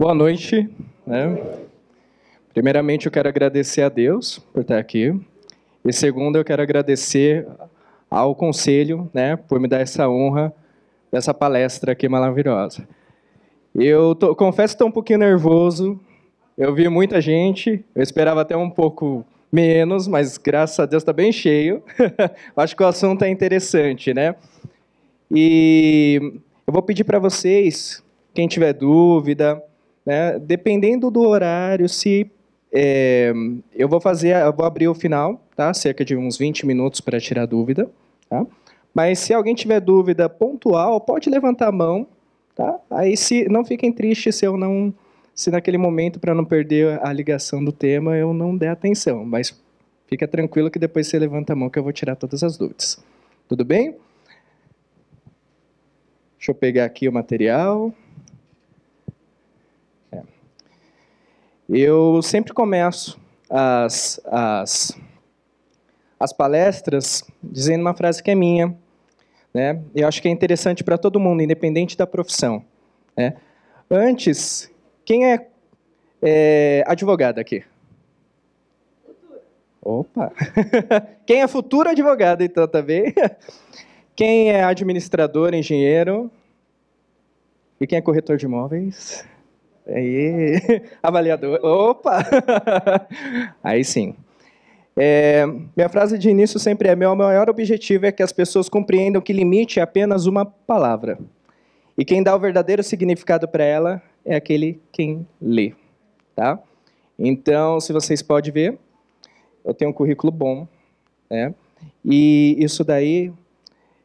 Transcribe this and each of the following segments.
Boa noite. Né? Primeiramente, eu quero agradecer a Deus por estar aqui. E segundo, eu quero agradecer ao Conselho né, por me dar essa honra dessa palestra aqui maravilhosa. Eu tô, confesso que estou um pouquinho nervoso. Eu vi muita gente. Eu esperava até um pouco menos, mas graças a Deus está bem cheio. Acho que o assunto é interessante, né? E eu vou pedir para vocês, quem tiver dúvida, né? Dependendo do horário, se é, eu vou fazer, eu vou abrir o final, tá? Cerca de uns 20 minutos para tirar dúvida, tá? Mas se alguém tiver dúvida pontual, pode levantar a mão, tá? Aí se não fiquem tristes se eu não se naquele momento para não perder a ligação do tema eu não der atenção, mas fica tranquilo que depois você levanta a mão que eu vou tirar todas as dúvidas. Tudo bem? Deixa eu pegar aqui o material. Eu sempre começo as, as, as palestras dizendo uma frase que é minha. Né? Eu acho que é interessante para todo mundo, independente da profissão. Né? Antes, quem é, é advogado aqui? Futura. Opa! Quem é futuro advogado, então, também? Quem é administrador, engenheiro? E quem é corretor de imóveis? Aí, avaliador. Opa! Aí sim. É, minha frase de início sempre é: meu maior objetivo é que as pessoas compreendam que limite é apenas uma palavra. E quem dá o verdadeiro significado para ela é aquele quem lê. Tá? Então, se vocês podem ver, eu tenho um currículo bom. Né? E isso daí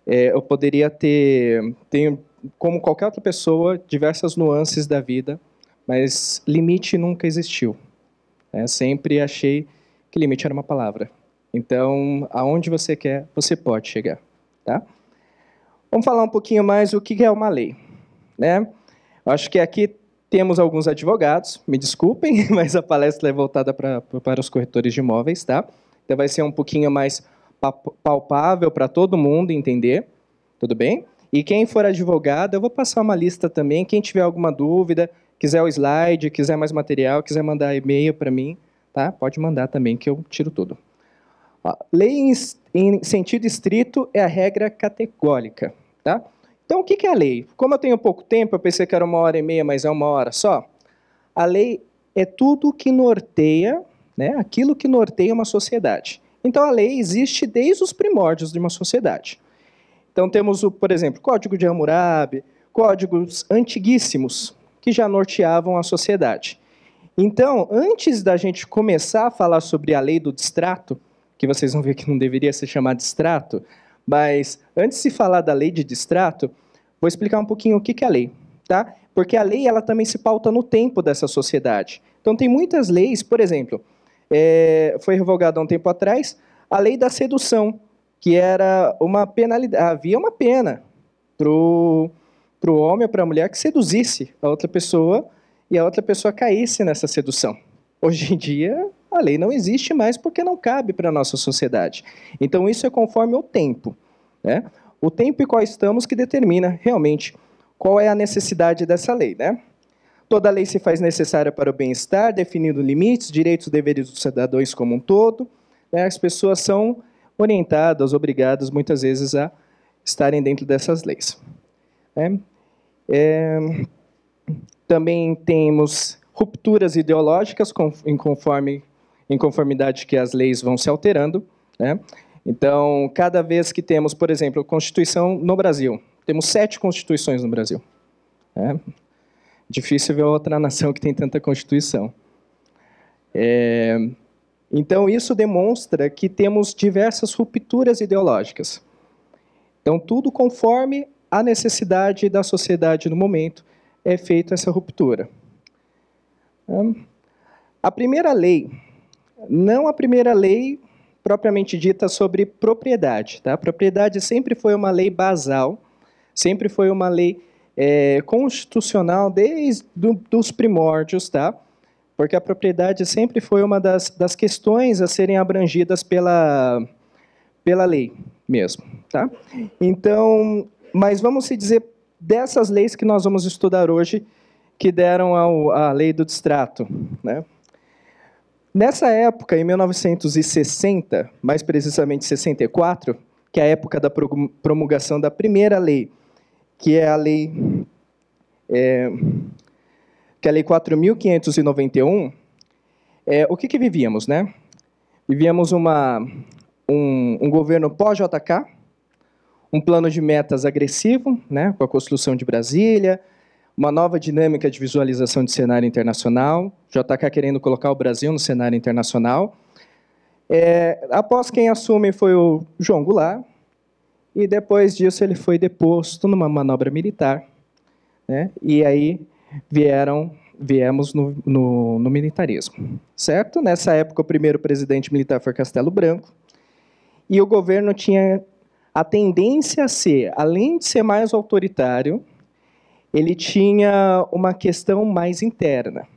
é, eu poderia ter, tenho, como qualquer outra pessoa, diversas nuances da vida mas limite nunca existiu. Né? Sempre achei que limite era uma palavra. Então, aonde você quer, você pode chegar. Tá? Vamos falar um pouquinho mais o que é uma lei. Né? Acho que aqui temos alguns advogados, me desculpem, mas a palestra é voltada pra, para os corretores de imóveis. Tá? Então, vai ser um pouquinho mais palpável para todo mundo entender. Tudo bem? E quem for advogado, eu vou passar uma lista também. Quem tiver alguma dúvida, Quiser o slide, quiser mais material, quiser mandar e-mail para mim, tá? pode mandar também, que eu tiro tudo. Ó, lei em, em, sentido estrito é a regra categórica. Tá? Então, o que, que é a lei? Como eu tenho pouco tempo, eu pensei que era uma hora e meia, mas é uma hora só. A lei é tudo que norteia, né, aquilo que norteia uma sociedade. Então, a lei existe desde os primórdios de uma sociedade. Então, temos, o, por exemplo, Código de Hammurabi, códigos antiguíssimos, que já norteavam a sociedade. Então, antes da gente começar a falar sobre a lei do distrato, que vocês vão ver que não deveria se chamar distrato, mas antes de falar da lei de distrato, vou explicar um pouquinho o que é a lei, tá? Porque a lei ela também se pauta no tempo dessa sociedade. Então tem muitas leis, por exemplo, é, foi revogada há um tempo atrás a lei da sedução, que era uma penalidade, havia uma pena o para o homem ou para a mulher que seduzisse a outra pessoa e a outra pessoa caísse nessa sedução. Hoje em dia, a lei não existe mais porque não cabe para a nossa sociedade. Então, isso é conforme o tempo. Né? O tempo em qual estamos que determina realmente qual é a necessidade dessa lei. Né? Toda lei se faz necessária para o bem-estar, definindo limites, direitos e deveres dos cidadãos como um todo. Né? As pessoas são orientadas, obrigadas, muitas vezes, a estarem dentro dessas leis. Né? É, também temos rupturas ideológicas em, conforme, em conformidade que as leis vão se alterando. Né? Então, cada vez que temos, por exemplo, Constituição no Brasil, temos sete Constituições no Brasil. Né? Difícil ver outra nação que tem tanta Constituição. É, então, isso demonstra que temos diversas rupturas ideológicas. Então, tudo conforme a necessidade da sociedade no momento é feita essa ruptura. Hum? A primeira lei, não a primeira lei propriamente dita sobre propriedade. Tá? A propriedade sempre foi uma lei basal, sempre foi uma lei é, constitucional desde do, os primórdios, tá? porque a propriedade sempre foi uma das, das questões a serem abrangidas pela, pela lei mesmo. Tá? Então, mas vamos se dizer dessas leis que nós vamos estudar hoje, que deram ao, à lei do distrato. Né? Nessa época, em 1960, mais precisamente 64, que é a época da promulgação da primeira lei, que é a lei é, que é a lei 4.591, é, o que, que vivíamos, né? Vivíamos uma, um, um governo pós-JK, um plano de metas agressivo, né, com a construção de Brasília, uma nova dinâmica de visualização de cenário internacional, JK querendo colocar o Brasil no cenário internacional. É, após quem assume foi o João Goulart, e depois disso ele foi deposto numa manobra militar. Né, e aí vieram viemos no, no, no, militarismo, certo? Nessa época, o primeiro presidente militar foi Castelo Branco, e o governo tinha a tendência a ser, além de ser mais autoritário, ele tinha uma questão mais interna.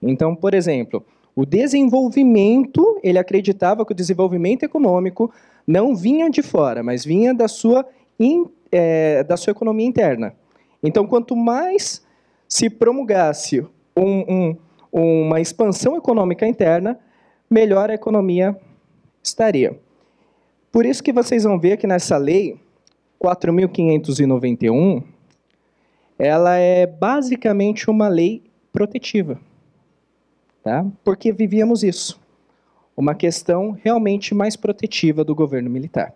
Então, por exemplo, o desenvolvimento, ele acreditava que o desenvolvimento econômico não vinha de fora, mas vinha da sua, in, é, da sua economia interna. Então, quanto mais se promulgasse um, um, uma expansão econômica interna, melhor a economia estaria. Por isso que vocês vão ver que nessa lei 4591 ela é basicamente uma lei protetiva. Tá? Porque vivíamos isso. Uma questão realmente mais protetiva do governo militar.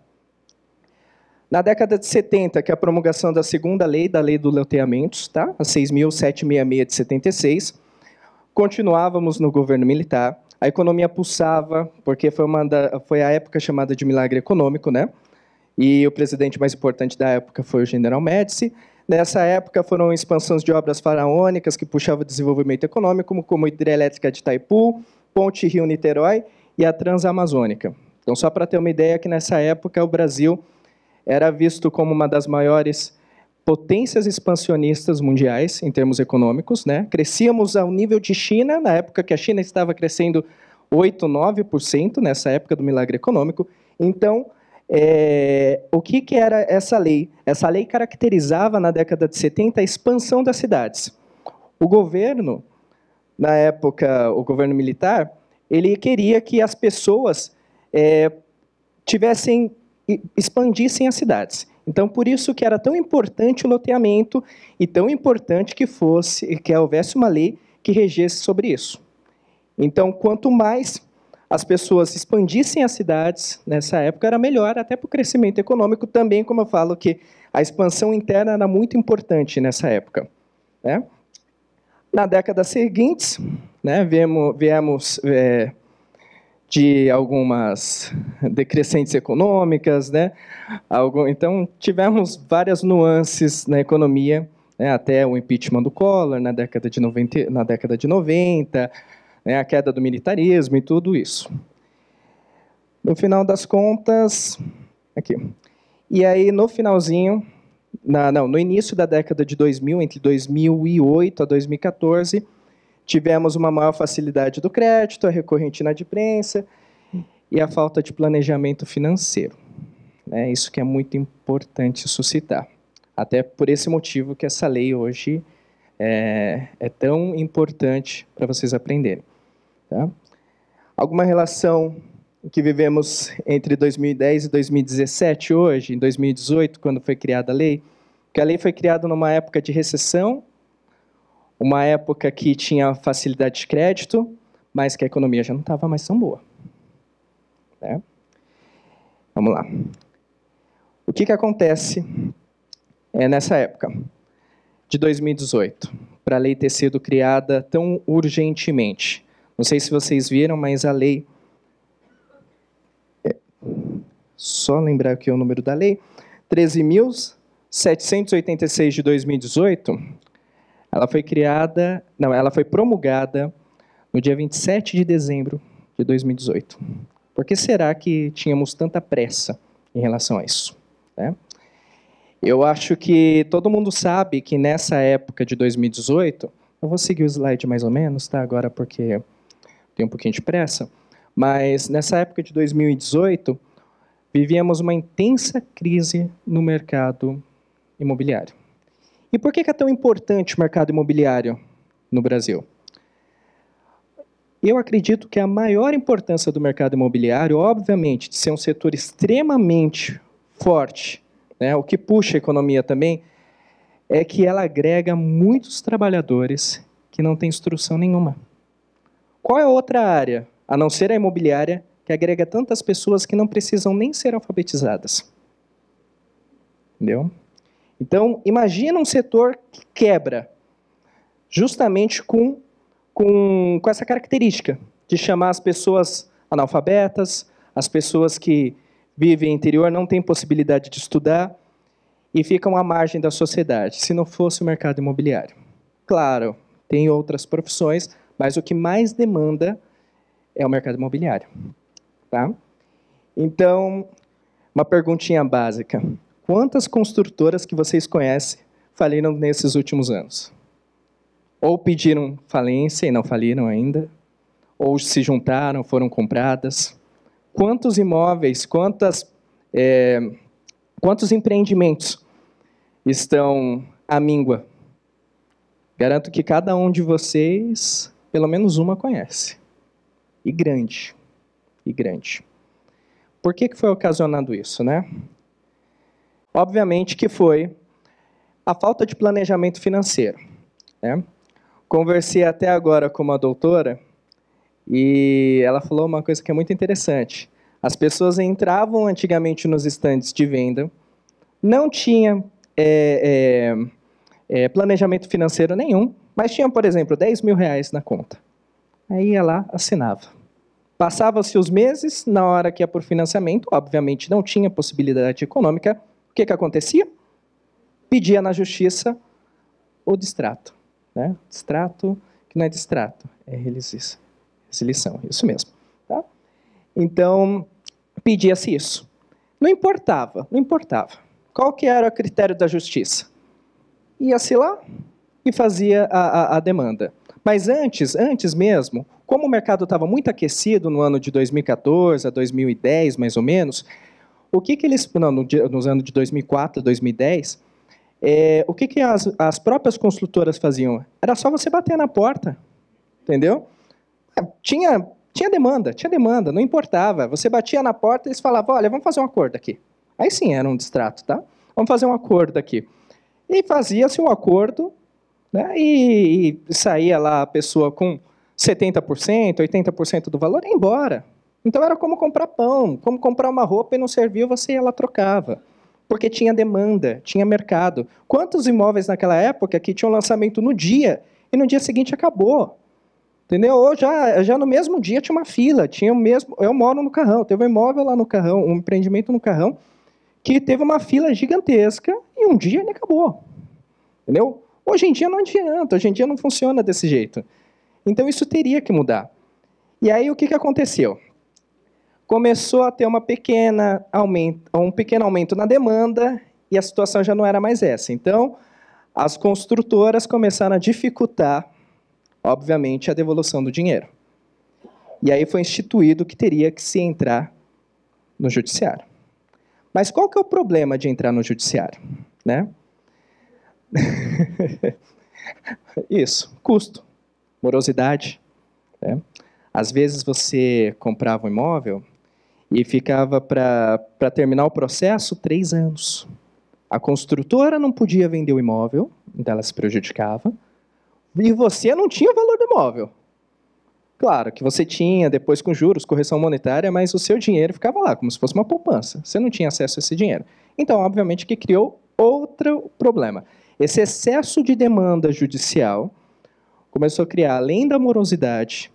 Na década de 70, que é a promulgação da segunda lei, da Lei dos Loteamentos, tá? a 6.766 de 76, Continuávamos no governo militar, a economia pulsava, porque foi, uma da, foi a época chamada de milagre econômico, né? E o presidente mais importante da época foi o general Médici. Nessa época foram expansões de obras faraônicas que puxavam o desenvolvimento econômico, como, a hidrelétrica de Itaipu, Ponte Rio-Niterói e a Transamazônica. Então, só para ter uma ideia que nessa época o Brasil era visto como uma das maiores potências expansionistas mundiais em termos econômicos, né? Crescíamos ao nível de China, na época que a China estava crescendo 8, 9% nessa época do milagre econômico. Então, é, o que, que era essa lei? Essa lei caracterizava, na década de 70, a expansão das cidades. O governo, na época, o governo militar, ele queria que as pessoas é, tivessem expandissem as cidades. Então, por isso que era tão importante o loteamento e tão importante que fosse que houvesse uma lei que regesse sobre isso. Então, quanto mais as pessoas expandissem as cidades nessa época, era melhor até para o crescimento econômico também, como eu falo que a expansão interna era muito importante nessa época. Né? Na década seguinte, né, viemos, viemos é, de algumas decrescentes econômicas, né? então tivemos várias nuances na economia, né? até o impeachment do Collor na década de 90, na década de 90 né? a queda do militarismo e tudo isso. No final das contas, aqui. E aí no finalzinho, na, não, no início da década de 2000, entre 2008 a 2014 Tivemos uma maior facilidade do crédito, a recorrente inadimplência e a falta de planejamento financeiro. É isso que é muito importante suscitar. Até por esse motivo que essa lei hoje é, é tão importante para vocês aprenderem. Tá? Alguma relação que vivemos entre 2010 e 2017 hoje, em 2018, quando foi criada a lei, que a lei foi criada numa época de recessão uma época que tinha facilidade de crédito, mas que a economia já não estava mais tão boa. Né? Vamos lá. O que, que acontece é, nessa época de 2018, para a lei ter sido criada tão urgentemente? Não sei se vocês viram, mas a lei. É... Só lembrar aqui o número da lei: 13.786 de 2018 ela foi criada, não, ela foi promulgada no dia 27 de dezembro de 2018. Por que será que tínhamos tanta pressa em relação a isso? Né? Eu acho que todo mundo sabe que nessa época de 2018, eu vou seguir o slide mais ou menos, tá? Agora porque tem um pouquinho de pressa, mas nessa época de 2018 vivíamos uma intensa crise no mercado imobiliário. E por que é tão importante o mercado imobiliário no Brasil? Eu acredito que a maior importância do mercado imobiliário, obviamente, de ser um setor extremamente forte, né, o que puxa a economia também, é que ela agrega muitos trabalhadores que não têm instrução nenhuma. Qual é outra área, a não ser a imobiliária, que agrega tantas pessoas que não precisam nem ser alfabetizadas? Entendeu? Então, imagina um setor que quebra, justamente com, com, com essa característica de chamar as pessoas analfabetas, as pessoas que vivem no interior, não têm possibilidade de estudar e ficam à margem da sociedade, se não fosse o mercado imobiliário. Claro, tem outras profissões, mas o que mais demanda é o mercado imobiliário. Tá? Então, uma perguntinha básica. Quantas construtoras que vocês conhecem faliram nesses últimos anos? Ou pediram falência e não faliram ainda, ou se juntaram, foram compradas. Quantos imóveis, quantas, é, quantos empreendimentos estão à míngua? Garanto que cada um de vocês, pelo menos uma, conhece. E grande. E grande. Por que, que foi ocasionado isso, né? Obviamente que foi a falta de planejamento financeiro. Né? Conversei até agora com uma doutora e ela falou uma coisa que é muito interessante. As pessoas entravam antigamente nos estandes de venda, não tinha é, é, é, planejamento financeiro nenhum, mas tinha, por exemplo, 10 mil reais na conta. Aí ia lá, assinava. Passavam-se os meses, na hora que ia por financiamento, obviamente não tinha possibilidade econômica, que, que acontecia? Pedia na justiça o distrato. Né? Distrato, que não é distrato, é resilição. Resilição, isso mesmo. Tá? Então, pedia-se isso. Não importava, não importava. Qual que era o critério da justiça? Ia-se lá e fazia a, a, a demanda. Mas antes, antes mesmo, como o mercado estava muito aquecido no ano de 2014 a 2010, mais ou menos, o que, que eles, não, nos anos de 2004, 2010, é, o que, que as, as próprias construtoras faziam? Era só você bater na porta, entendeu? É, tinha, tinha demanda, tinha demanda, não importava. Você batia na porta e eles falavam, olha, vamos fazer um acordo aqui. Aí sim era um distrato, tá? Vamos fazer um acordo aqui. E fazia-se um acordo, né, e, e saía lá a pessoa com 70%, 80% do valor e ia embora. Então era como comprar pão, como comprar uma roupa e não serviu, você ia lá trocava. Porque tinha demanda, tinha mercado. Quantos imóveis naquela época que tinham lançamento no dia e no dia seguinte acabou? Entendeu? Ou já, já no mesmo dia tinha uma fila, tinha o mesmo. Eu moro no Carrão, teve um imóvel lá no Carrão, um empreendimento no Carrão, que teve uma fila gigantesca e um dia ele acabou. Entendeu? Hoje em dia não adianta, hoje em dia não funciona desse jeito. Então isso teria que mudar. E aí o que, que aconteceu? começou a ter uma pequena aumento, um pequeno aumento na demanda e a situação já não era mais essa. Então, as construtoras começaram a dificultar, obviamente, a devolução do dinheiro. E aí foi instituído que teria que se entrar no judiciário. Mas qual que é o problema de entrar no judiciário? Né? Isso, custo, morosidade. Né? Às vezes você comprava um imóvel e ficava para terminar o processo três anos. A construtora não podia vender o imóvel, então ela se prejudicava. E você não tinha o valor do imóvel. Claro que você tinha, depois com juros, correção monetária, mas o seu dinheiro ficava lá, como se fosse uma poupança. Você não tinha acesso a esse dinheiro. Então, obviamente, que criou outro problema. Esse excesso de demanda judicial começou a criar, além da morosidade,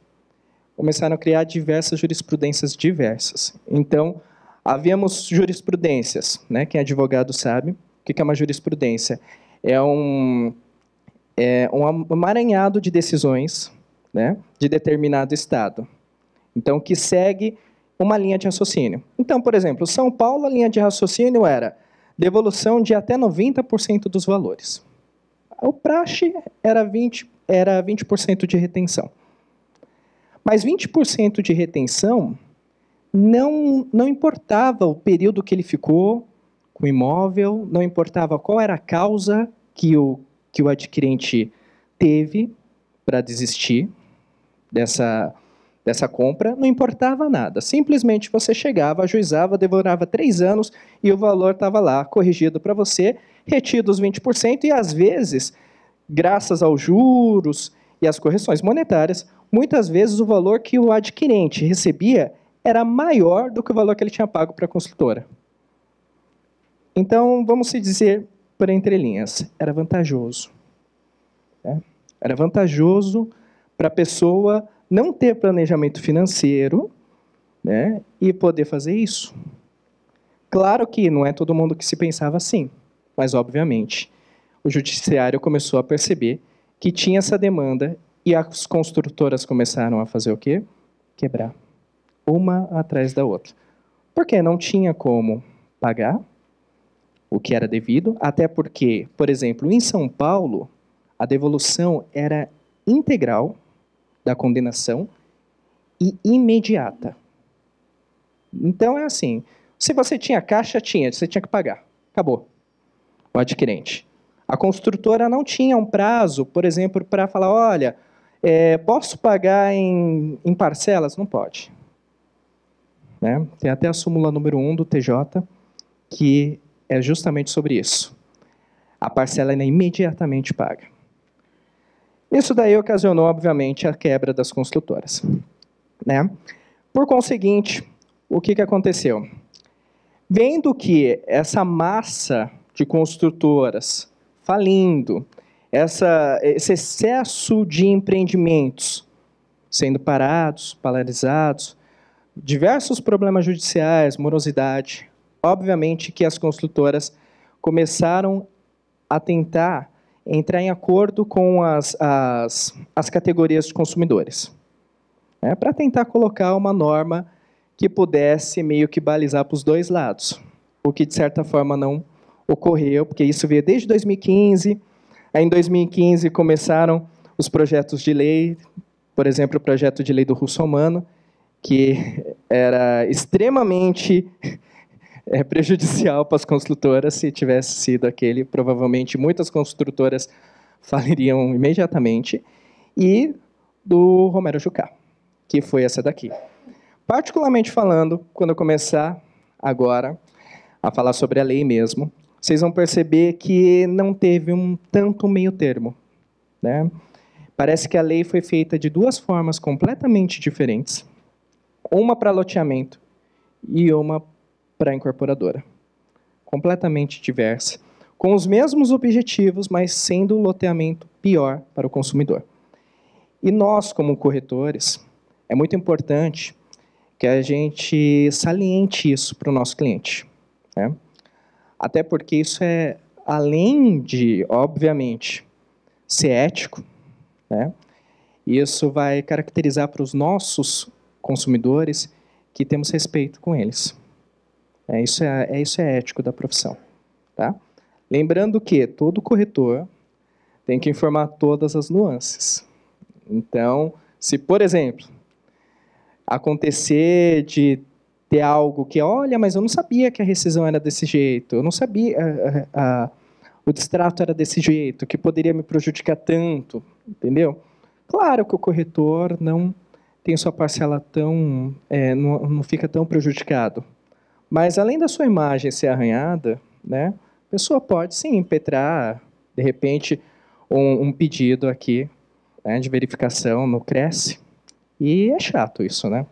começaram a criar diversas jurisprudências diversas. Então, havíamos jurisprudências, né? quem é advogado sabe, o que é uma jurisprudência? É um, é um amaranhado de decisões né? de determinado Estado, então que segue uma linha de raciocínio. Então, por exemplo, São Paulo, a linha de raciocínio era devolução de até 90% dos valores. O praxe era 20%, era 20 de retenção. Mas 20% de retenção não, não importava o período que ele ficou com o imóvel, não importava qual era a causa que o, que o adquirente teve para desistir dessa, dessa compra, não importava nada. Simplesmente você chegava, ajuizava, devorava três anos e o valor estava lá, corrigido para você, retido os 20%, e às vezes, graças aos juros e as correções monetárias, muitas vezes o valor que o adquirente recebia era maior do que o valor que ele tinha pago para a consultora. Então, vamos se dizer por entre linhas, era vantajoso. Né? Era vantajoso para a pessoa não ter planejamento financeiro né, e poder fazer isso. Claro que não é todo mundo que se pensava assim, mas obviamente o judiciário começou a perceber que tinha essa demanda e as construtoras começaram a fazer o quê? Quebrar. Uma atrás da outra. Porque não tinha como pagar o que era devido, até porque, por exemplo, em São Paulo, a devolução era integral da condenação e imediata. Então é assim, se você tinha caixa, tinha, você tinha que pagar. Acabou. O adquirente. A construtora não tinha um prazo, por exemplo, para falar, olha, é, posso pagar em, em, parcelas? Não pode. Né? Tem até a súmula número 1 um do TJ, que é justamente sobre isso. A parcela é imediatamente paga. Isso daí ocasionou, obviamente, a quebra das construtoras. Né? Por conseguinte, o que, que aconteceu? Vendo que essa massa de construtoras falindo, essa, esse excesso de empreendimentos sendo parados, paralisados, diversos problemas judiciais, morosidade. Obviamente que as construtoras começaram a tentar entrar em acordo com as, as, as categorias de consumidores, né, para tentar colocar uma norma que pudesse meio que balizar para os dois lados, o que de certa forma não ocorreu, porque isso veio desde 2015. Aí, em 2015, começaram os projetos de lei, por exemplo, o projeto de lei do Russo Russomano, que era extremamente é, prejudicial para as construtoras. Se tivesse sido aquele, provavelmente muitas construtoras faliriam imediatamente. E do Romero Jucá, que foi essa daqui. Particularmente falando, quando eu começar agora a falar sobre a lei mesmo, vocês vão perceber que não teve um tanto meio termo. Né? Parece que a lei foi feita de duas formas completamente diferentes, uma para loteamento e uma para incorporadora, completamente diversa, com os mesmos objetivos, mas sendo o loteamento pior para o consumidor. E nós, como corretores, é muito importante que a gente saliente isso para o nosso cliente. Né? Até porque isso é além de, obviamente, ser ético, né? Isso vai caracterizar para os nossos consumidores que temos respeito com eles. É, isso, é, é, isso é ético da profissão. Tá? Lembrando que todo corretor tem que informar todas as nuances. Então, se, por exemplo, acontecer de ter algo que, olha, mas eu não sabia que a rescisão era desse jeito, eu não sabia a, a, a, o distrato era desse jeito, que poderia me prejudicar tanto, entendeu? Claro que o corretor não tem sua parcela tão, é, não, não fica tão prejudicado, mas além da sua imagem ser arranhada, né, a pessoa pode sim impetrar, de repente, um, um pedido aqui né, de verificação no Cresce, e é chato isso, né?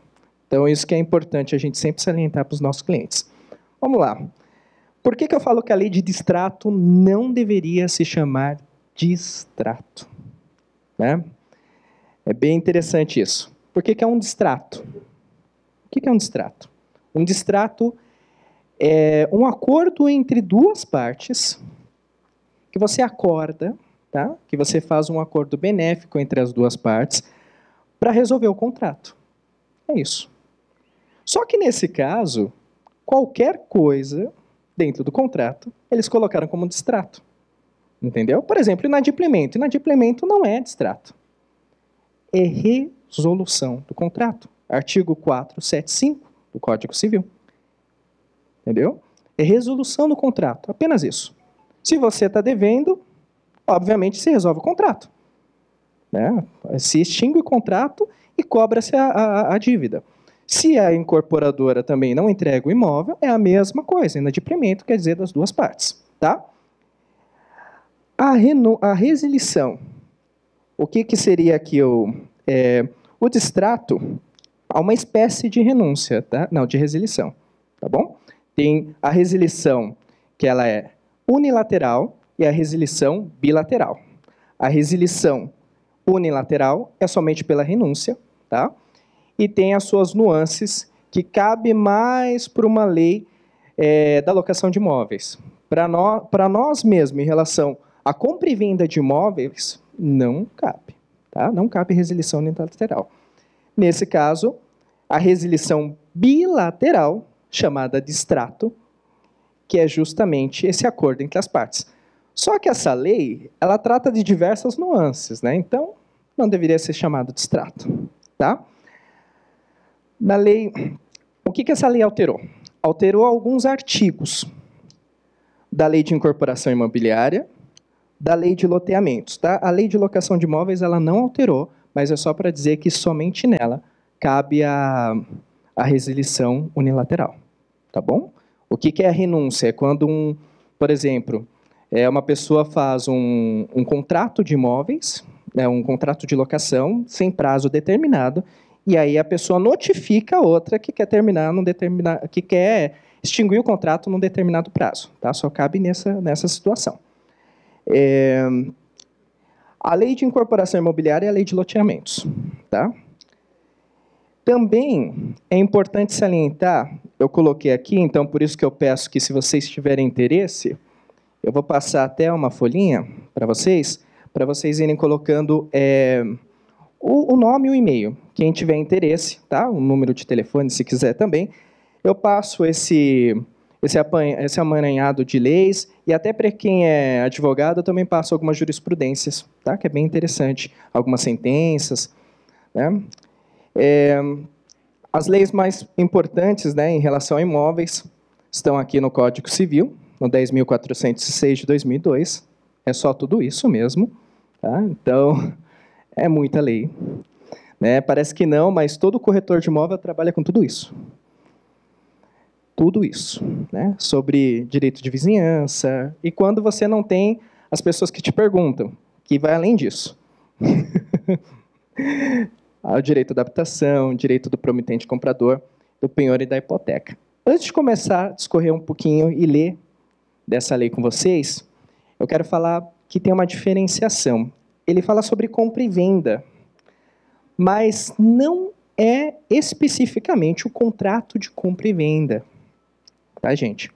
Então, isso que é importante a gente sempre salientar para os nossos clientes. Vamos lá. Por que, que eu falo que a lei de distrato não deveria se chamar distrato? Né? É bem interessante isso. Por que, que é um distrato? O que, que é um distrato? Um distrato é um acordo entre duas partes que você acorda, tá? que você faz um acordo benéfico entre as duas partes para resolver o contrato. É isso. Só que nesse caso, qualquer coisa dentro do contrato, eles colocaram como distrato. Entendeu? Por exemplo, inadimplemento. Inadimplemento não é distrato. É resolução do contrato. Artigo 475 do Código Civil. Entendeu? É resolução do contrato, apenas isso. Se você está devendo, obviamente se resolve o contrato. Né? Se extingue o contrato e cobra-se a, a, a dívida. Se é a incorporadora também não entrega o imóvel, é a mesma coisa, inadimplemento quer dizer das duas partes. Tá? A, reno, a resilição. O que, que seria aqui o, é, o distrato? Há uma espécie de renúncia, tá? não, de resilição. Tá bom? Tem a resilição que ela é unilateral e a resilição bilateral. A resilição unilateral é somente pela renúncia, tá? e tem as suas nuances que cabe mais para uma lei é, da locação de imóveis. Para no, nós mesmos, em relação à compra e venda de imóveis, não cabe. Tá? Não cabe resilição unilateral. Nesse caso, a resilição bilateral, chamada de extrato, que é justamente esse acordo entre as partes. Só que essa lei, ela trata de diversas nuances, né? Então, não deveria ser chamado de extrato, tá? Na lei, o que, que essa lei alterou? Alterou alguns artigos da lei de incorporação imobiliária, da lei de loteamentos. Tá? A lei de locação de imóveis ela não alterou, mas é só para dizer que somente nela cabe a, a resilição unilateral. Tá bom? O que, que é a renúncia? É quando, um, por exemplo, é uma pessoa faz um, um contrato de imóveis, né, um contrato de locação sem prazo determinado, e aí a pessoa notifica a outra que quer terminar num determinado, que quer extinguir o contrato num determinado prazo. Tá? Só cabe nessa, nessa situação. É... A lei de incorporação imobiliária é a lei de loteamentos. Tá? Também é importante salientar, eu coloquei aqui, então por isso que eu peço que se vocês tiverem interesse, eu vou passar até uma folhinha para vocês, para vocês irem colocando é, o, o nome e o e-mail. Quem tiver interesse, tá? O número de telefone, se quiser também. Eu passo esse esse, apanha, esse de leis, e até para quem é advogado, eu também passo algumas jurisprudências, tá? que é bem interessante, algumas sentenças. Né? É, as leis mais importantes né, em relação a imóveis estão aqui no Código Civil, no 10.406 de 2002, é só tudo isso mesmo. Tá? Então, é muita lei. Né? Parece que não, mas todo corretor de imóvel trabalha com tudo isso. Tudo isso. Né? Sobre direito de vizinhança. E quando você não tem as pessoas que te perguntam, que vai além disso. Ah, o direito da habitação, direito do promitente comprador, do penhor e da hipoteca. Antes de começar a discorrer um pouquinho e ler dessa lei com vocês, eu quero falar que tem uma diferenciação ele fala sobre compra e venda, mas não é especificamente o contrato de compra e venda, tá, gente?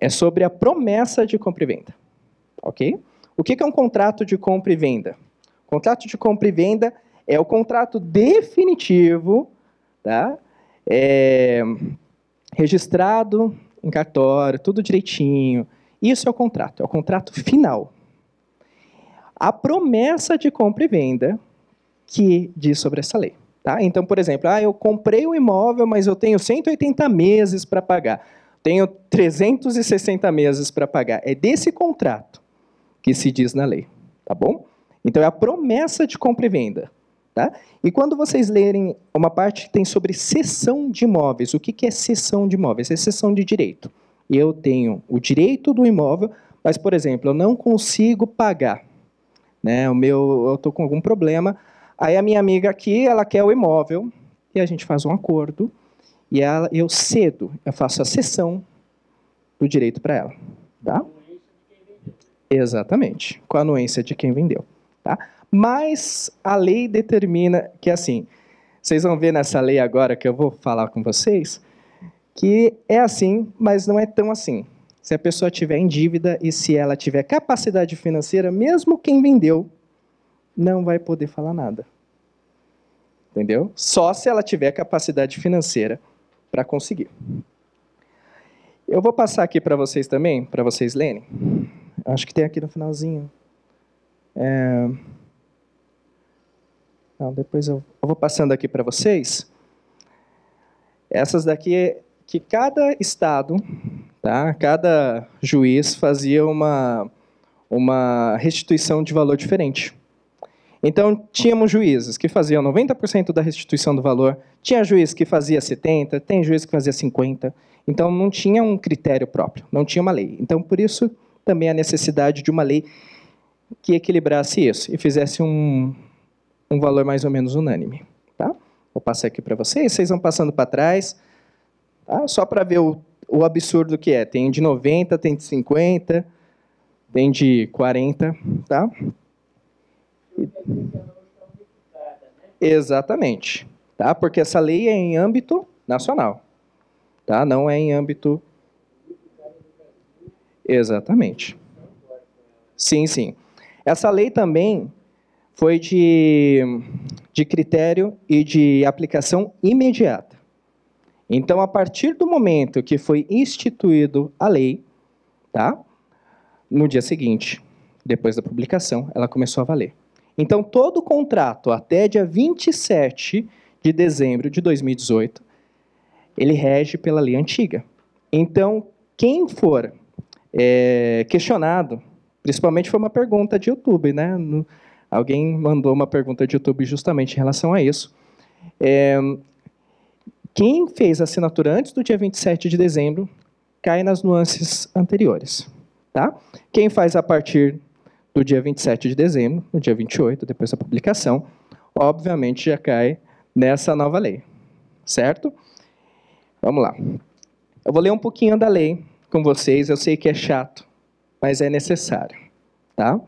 É sobre a promessa de compra e venda, ok? O que é um contrato de compra e venda? O contrato de compra e venda é o contrato definitivo, tá? É, registrado em cartório, tudo direitinho. Isso é o contrato, é o contrato final a promessa de compra e venda que diz sobre essa lei. Tá? Então, por exemplo, ah, eu comprei o um imóvel, mas eu tenho 180 meses para pagar. Tenho 360 meses para pagar. É desse contrato que se diz na lei, tá bom? Então é a promessa de compra e venda, tá? E quando vocês lerem uma parte que tem sobre cessão de imóveis, o que, que é cessão de imóveis? É cessão de direito. Eu tenho o direito do imóvel, mas, por exemplo, eu não consigo pagar né? O meu, eu tô com algum problema. Aí a minha amiga aqui, ela quer o imóvel e a gente faz um acordo e ela, eu cedo, eu faço a cessão do direito para ela, tá? Exatamente, com a anuência de quem vendeu, tá? Mas a lei determina que assim, vocês vão ver nessa lei agora que eu vou falar com vocês, que é assim, mas não é tão assim. Se a pessoa tiver em dívida e se ela tiver capacidade financeira, mesmo quem vendeu não vai poder falar nada. Entendeu? Só se ela tiver capacidade financeira para conseguir. Eu vou passar aqui para vocês também, para vocês lerem. Acho que tem aqui no finalzinho. É... Não, depois eu, eu vou passando aqui para vocês. Essas daqui é que cada estado Tá? Cada juiz fazia uma, uma restituição de valor diferente. Então, tínhamos juízes que faziam 90% da restituição do valor, tinha juiz que fazia 70%, tem juiz que fazia 50%. Então, não tinha um critério próprio, não tinha uma lei. Então, por isso, também a necessidade de uma lei que equilibrasse isso e fizesse um, um valor mais ou menos unânime. Tá? Vou passar aqui para vocês, vocês vão passando para trás, tá? só para ver o o absurdo que é. Tem de 90, tem de 50, tem de 40, tá? Exatamente, tá? Porque essa lei é em âmbito nacional, tá? Não é em âmbito Exatamente. Sim, sim. Essa lei também foi de, de critério e de aplicação imediata. Então, a partir do momento que foi instituído a lei, tá? No dia seguinte, depois da publicação, ela começou a valer. Então, todo o contrato até dia 27 de dezembro de 2018, ele rege pela lei antiga. Então, quem for é, questionado, principalmente foi uma pergunta de YouTube, né? No, alguém mandou uma pergunta de YouTube justamente em relação a isso. É, quem fez a assinatura antes do dia 27 de dezembro cai nas nuances anteriores. Tá? Quem faz a partir do dia 27 de dezembro, no dia 28, depois da publicação, obviamente já cai nessa nova lei. Certo? Vamos lá. Eu vou ler um pouquinho da lei com vocês, eu sei que é chato, mas é necessário, tá?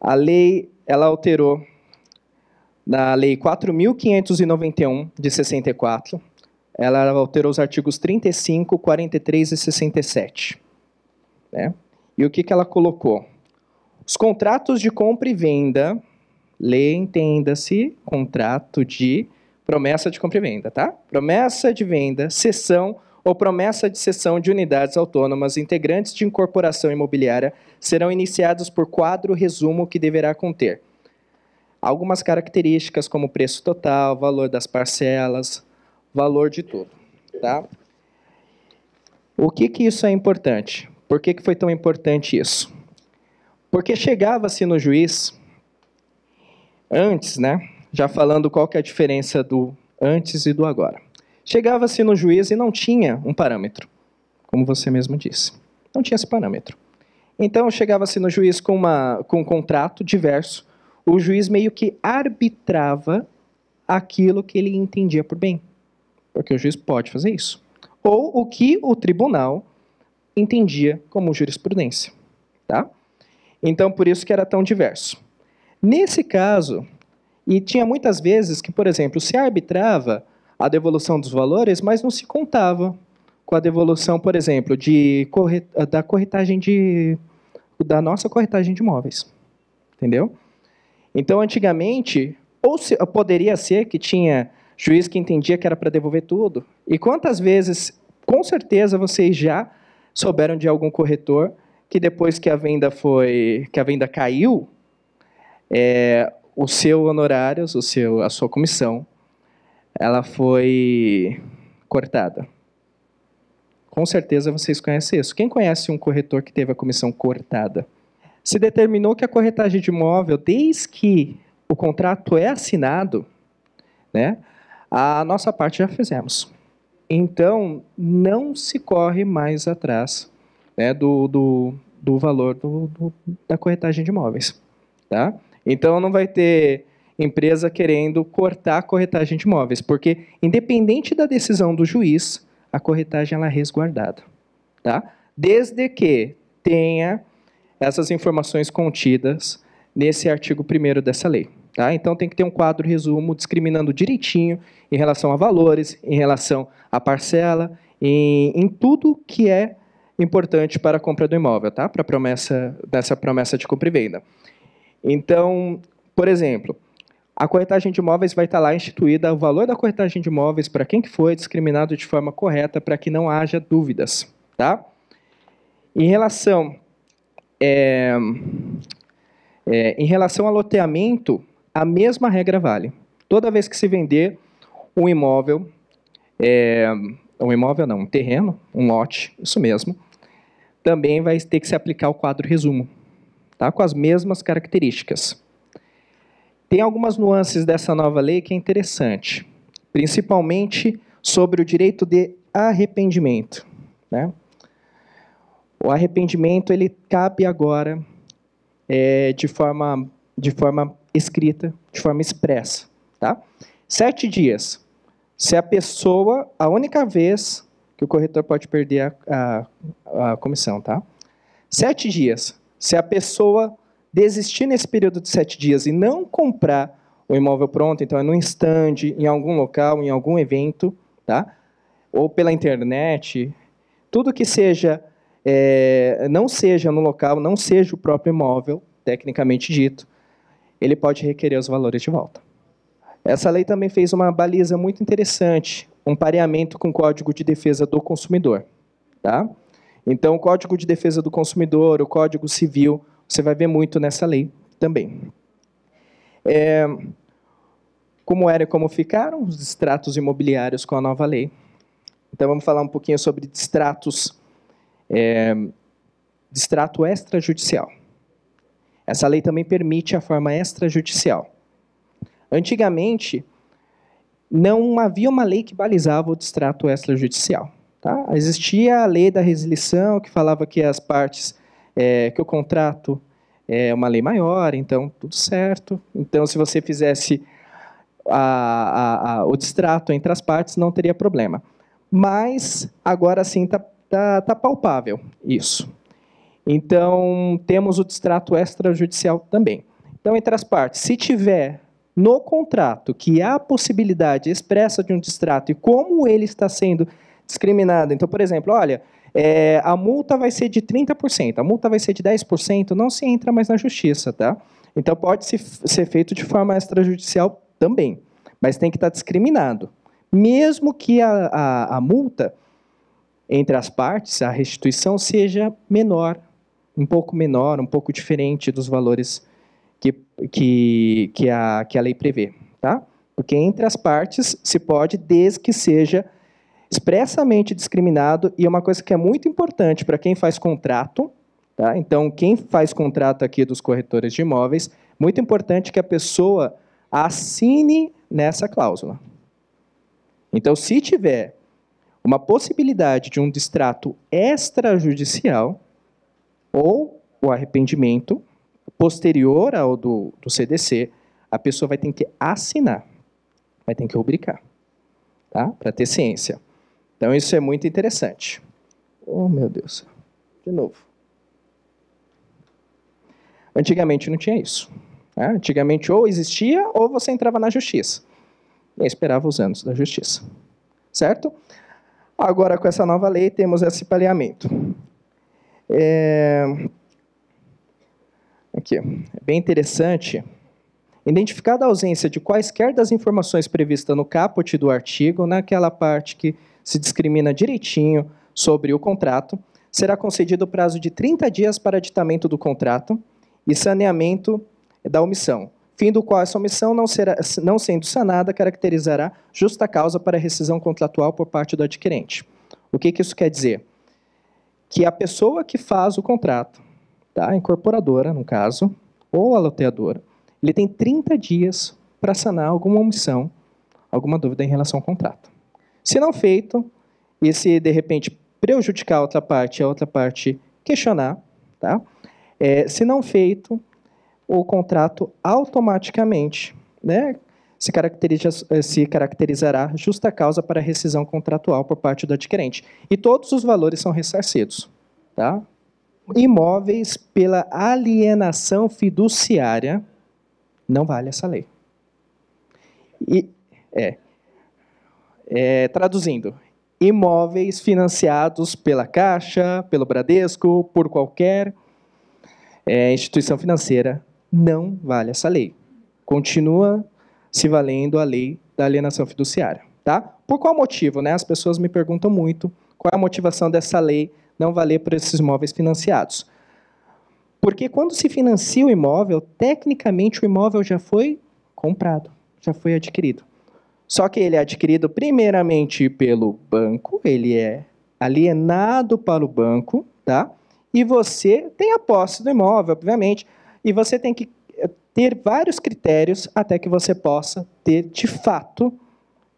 A lei, ela alterou na Lei 4.591, de 64, ela alterou os artigos 35, 43 e 67. Né? E o que, que ela colocou? Os contratos de compra e venda, lei entenda-se, contrato de promessa de compra e venda, tá? Promessa de venda, cessão ou promessa de cessão de unidades autônomas integrantes de incorporação imobiliária serão iniciados por quadro resumo que deverá conter algumas características como preço total, valor das parcelas, valor de tudo. Tá? O que, que isso é importante? Por que, que foi tão importante isso? Porque chegava-se no juiz, antes, né, já falando qual que é a diferença do antes e do agora. Chegava-se no juiz e não tinha um parâmetro, como você mesmo disse. Não tinha esse parâmetro. Então chegava-se no juiz com, uma, com um contrato diverso, o juiz meio que arbitrava aquilo que ele entendia por bem. Porque o juiz pode fazer isso. Ou o que o tribunal entendia como jurisprudência. Tá? Então, por isso que era tão diverso. Nesse caso, e tinha muitas vezes que, por exemplo, se arbitrava a devolução dos valores, mas não se contava com a devolução, por exemplo, de corret da corretagem de da nossa corretagem de imóveis. Entendeu? Então, antigamente, ou se, poderia ser que tinha juiz que entendia que era para devolver tudo. E quantas vezes, com certeza, vocês já souberam de algum corretor que depois que a venda foi, que a venda caiu, é, o seu honorários, o seu, a sua comissão, ela foi cortada. Com certeza vocês conhecem isso. Quem conhece um corretor que teve a comissão cortada? se determinou que a corretagem de imóvel, desde que o contrato é assinado, né, a nossa parte já fizemos. Então, não se corre mais atrás né, do, do, do valor do, do, da corretagem de imóveis. Tá? Então, não vai ter empresa querendo cortar a corretagem de imóveis, porque, independente da decisão do juiz, a corretagem ela é resguardada. Tá? Desde que tenha essas informações contidas nesse artigo 1 dessa lei. Tá? Então tem que ter um quadro resumo discriminando direitinho em relação a valores, em relação à parcela, em, em tudo que é importante para a compra do imóvel, tá? para a promessa, dessa promessa de compra e venda. Então, por exemplo, a corretagem de imóveis vai estar lá instituída o valor da corretagem de imóveis para quem que foi discriminado de forma correta para que não haja dúvidas. Tá? Em relação é, é, em relação ao loteamento, a mesma regra vale. Toda vez que se vender um imóvel, é, um imóvel não, um terreno, um lote, isso mesmo, também vai ter que se aplicar o quadro resumo, tá? com as mesmas características. Tem algumas nuances dessa nova lei que é interessante, principalmente sobre o direito de arrependimento. Né? O arrependimento ele cabe agora é, de forma de forma escrita, de forma expressa, tá? Sete dias. Se a pessoa, a única vez que o corretor pode perder a, a, a comissão, tá? Sete dias. Se a pessoa desistir nesse período de sete dias e não comprar o imóvel pronto, então é no stand, em algum local, em algum evento, tá? Ou pela internet, tudo que seja é, não seja no local, não seja o próprio imóvel, tecnicamente dito, ele pode requerer os valores de volta. Essa lei também fez uma baliza muito interessante, um pareamento com o Código de Defesa do Consumidor. Tá? Então, o Código de Defesa do Consumidor, o Código Civil, você vai ver muito nessa lei também. É, como era e como ficaram os distratos imobiliários com a nova lei? Então, vamos falar um pouquinho sobre distratos é, distrato extrajudicial. Essa lei também permite a forma extrajudicial. Antigamente, não havia uma lei que balizava o distrato extrajudicial. Tá? Existia a lei da resilição, que falava que as partes é, que o contrato é uma lei maior, então tudo certo. Então, se você fizesse a, a, a, o distrato entre as partes, não teria problema. Mas agora sim está tá, tá palpável isso. Então, temos o distrato extrajudicial também. Então, entre as partes, se tiver no contrato que há a possibilidade expressa de um distrato e como ele está sendo discriminado, então, por exemplo, olha, é, a multa vai ser de 30%, a multa vai ser de 10%, não se entra mais na justiça, tá? Então, pode -se ser feito de forma extrajudicial também, mas tem que estar tá discriminado. Mesmo que a, a, a multa entre as partes, a restituição seja menor, um pouco menor, um pouco diferente dos valores que, que, que, a, que a lei prevê. Tá? Porque entre as partes se pode, desde que seja expressamente discriminado, e é uma coisa que é muito importante para quem faz contrato, tá? então quem faz contrato aqui dos corretores de imóveis, muito importante que a pessoa assine nessa cláusula. Então, se tiver uma possibilidade de um distrato extrajudicial ou o arrependimento posterior ao do, do CDC, a pessoa vai ter que assinar, vai ter que rubricar, tá? para ter ciência. Então, isso é muito interessante. Oh, meu Deus. De novo. Antigamente não tinha isso. Né? Antigamente ou existia ou você entrava na justiça. E aí esperava os anos da justiça. Certo? Agora, com essa nova lei, temos esse paliamento. É... Aqui, é bem interessante. Identificada a ausência de quaisquer das informações previstas no caput do artigo, naquela parte que se discrimina direitinho sobre o contrato, será concedido o prazo de 30 dias para aditamento do contrato e saneamento da omissão, fim do qual essa omissão não, será, não sendo sanada caracterizará justa causa para rescisão contratual por parte do adquirente. O que, que isso quer dizer? Que a pessoa que faz o contrato, tá, a incorporadora, no caso, ou a loteadora, ele tem 30 dias para sanar alguma omissão, alguma dúvida em relação ao contrato. Se não feito, e se de repente prejudicar a outra parte, a outra parte questionar, tá? É, se não feito, o contrato automaticamente, né, se, caracteriza, eh, se caracterizará justa causa para rescisão contratual por parte do adquirente. E todos os valores são ressarcidos. Tá? Imóveis pela alienação fiduciária não vale essa lei. E, é, é, traduzindo, imóveis financiados pela Caixa, pelo Bradesco, por qualquer é, instituição financeira não vale essa lei. Continua se valendo a lei da alienação fiduciária. Tá? Por qual motivo? Né? As pessoas me perguntam muito qual é a motivação dessa lei não valer para esses imóveis financiados. Porque quando se financia o imóvel, tecnicamente o imóvel já foi comprado, já foi adquirido. Só que ele é adquirido primeiramente pelo banco, ele é alienado para o banco, tá? E você tem a posse do imóvel, obviamente. E você tem que eh, ter vários critérios até que você possa ter, de fato,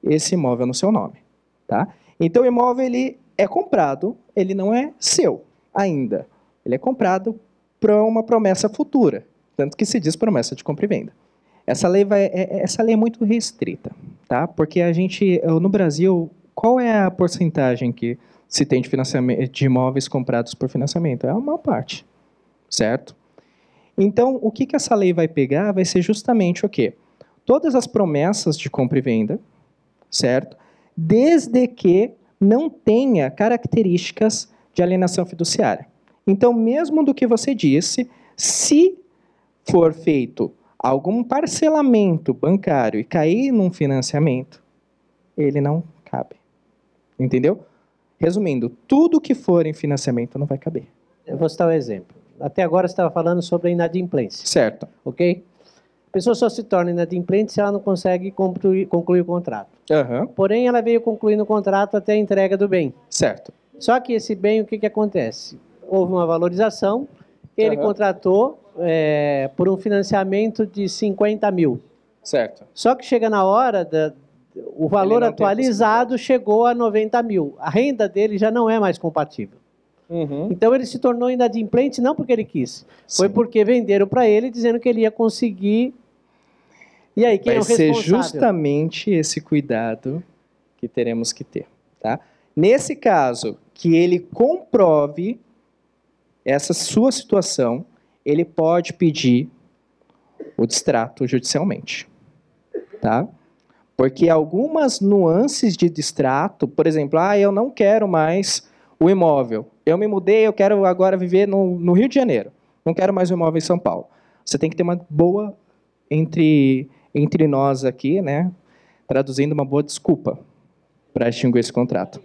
esse imóvel no seu nome. Tá? Então, o imóvel ele é comprado, ele não é seu ainda. Ele é comprado para uma promessa futura, tanto que se diz promessa de compra e venda. Essa lei, vai, é, é essa lei é muito restrita, tá? porque a gente, eh, no Brasil, qual é a porcentagem que se tem de, financiamento, de imóveis comprados por financiamento? É uma parte, certo? Então, o que, que essa lei vai pegar vai ser justamente o quê? Todas as promessas de compra e venda, certo? Desde que não tenha características de alienação fiduciária. Então, mesmo do que você disse, se for feito algum parcelamento bancário e cair num financiamento, ele não cabe. Entendeu? Resumindo, tudo que for em financiamento não vai caber. Eu vou citar um exemplo até agora estava falando sobre a inadimplência. Certo. Ok? A pessoa só se torna inadimplente se ela não consegue concluir, concluir o contrato. Uhum. Porém, ela veio concluindo o contrato até a entrega do bem. Certo. Só que esse bem, o que, que acontece? Houve uma valorização, ele uhum. contratou é, por um financiamento de 50 mil. Certo. Só que chega na hora, da, o valor atualizado chegou a 90 mil. A renda dele já não é mais compatível. Uhum. Então ele se tornou inadimplente não porque ele quis, Sim. foi porque venderam para ele dizendo que ele ia conseguir. E aí quem Vai é o responsável? ser justamente esse cuidado que teremos que ter, tá? Nesse caso, que ele comprove essa sua situação, ele pode pedir o distrato judicialmente, tá? Porque algumas nuances de distrato, por exemplo, ah, eu não quero mais o imóvel. Eu me mudei, eu quero agora viver no, no Rio de Janeiro. Não quero mais um imóvel em São Paulo. Você tem que ter uma boa, entre, entre nós aqui, né? traduzindo uma boa desculpa para extinguir esse contrato.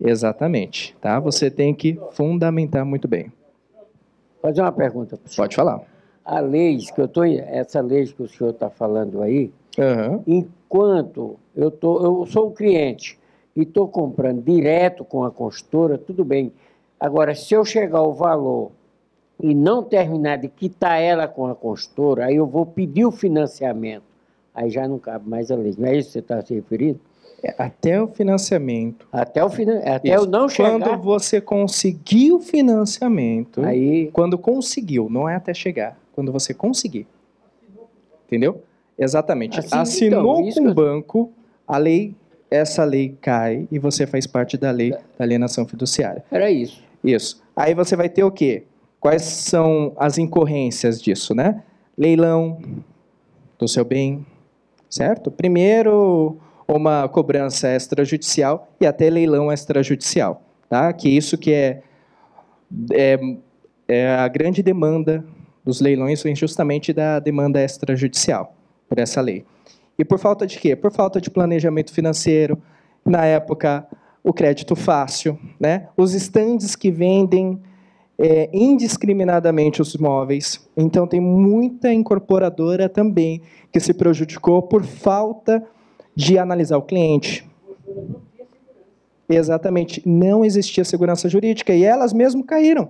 Exatamente. Tá? Você tem que fundamentar muito bem. Fazer uma pergunta. Professor. Pode falar. A lei que eu estou, essa lei que o senhor está falando aí, uhum. enquanto eu tô, eu sou o cliente, e estou comprando direto com a consultora, tudo bem. Agora, se eu chegar ao valor e não terminar de quitar ela com a consultora, aí eu vou pedir o financiamento. Aí já não cabe mais a lei. Não é isso que você está se referindo? Até o financiamento. Até o financiamento. até Isso. eu não chegar. Quando você conseguir o financiamento. Aí. Quando conseguiu, não é até chegar. Quando você conseguir. Entendeu? Exatamente. Assim, então, Assinou então, com o banco, a lei essa lei cai e você faz parte da lei é. da alienação fiduciária. Era isso. Isso. Aí você vai ter o quê? Quais são as incorrências disso, né? Leilão do seu bem, certo? Primeiro, uma cobrança extrajudicial e até leilão extrajudicial, tá? Que isso que é, é, é a grande demanda dos leilões vem justamente da demanda extrajudicial por essa lei. E por falta de quê? Por falta de planejamento financeiro, na época, o crédito fácil, né? os estandes que vendem é, indiscriminadamente os imóveis. Então, tem muita incorporadora também que se prejudicou por falta de analisar o cliente. Exatamente, não existia segurança jurídica e elas mesmo caíram.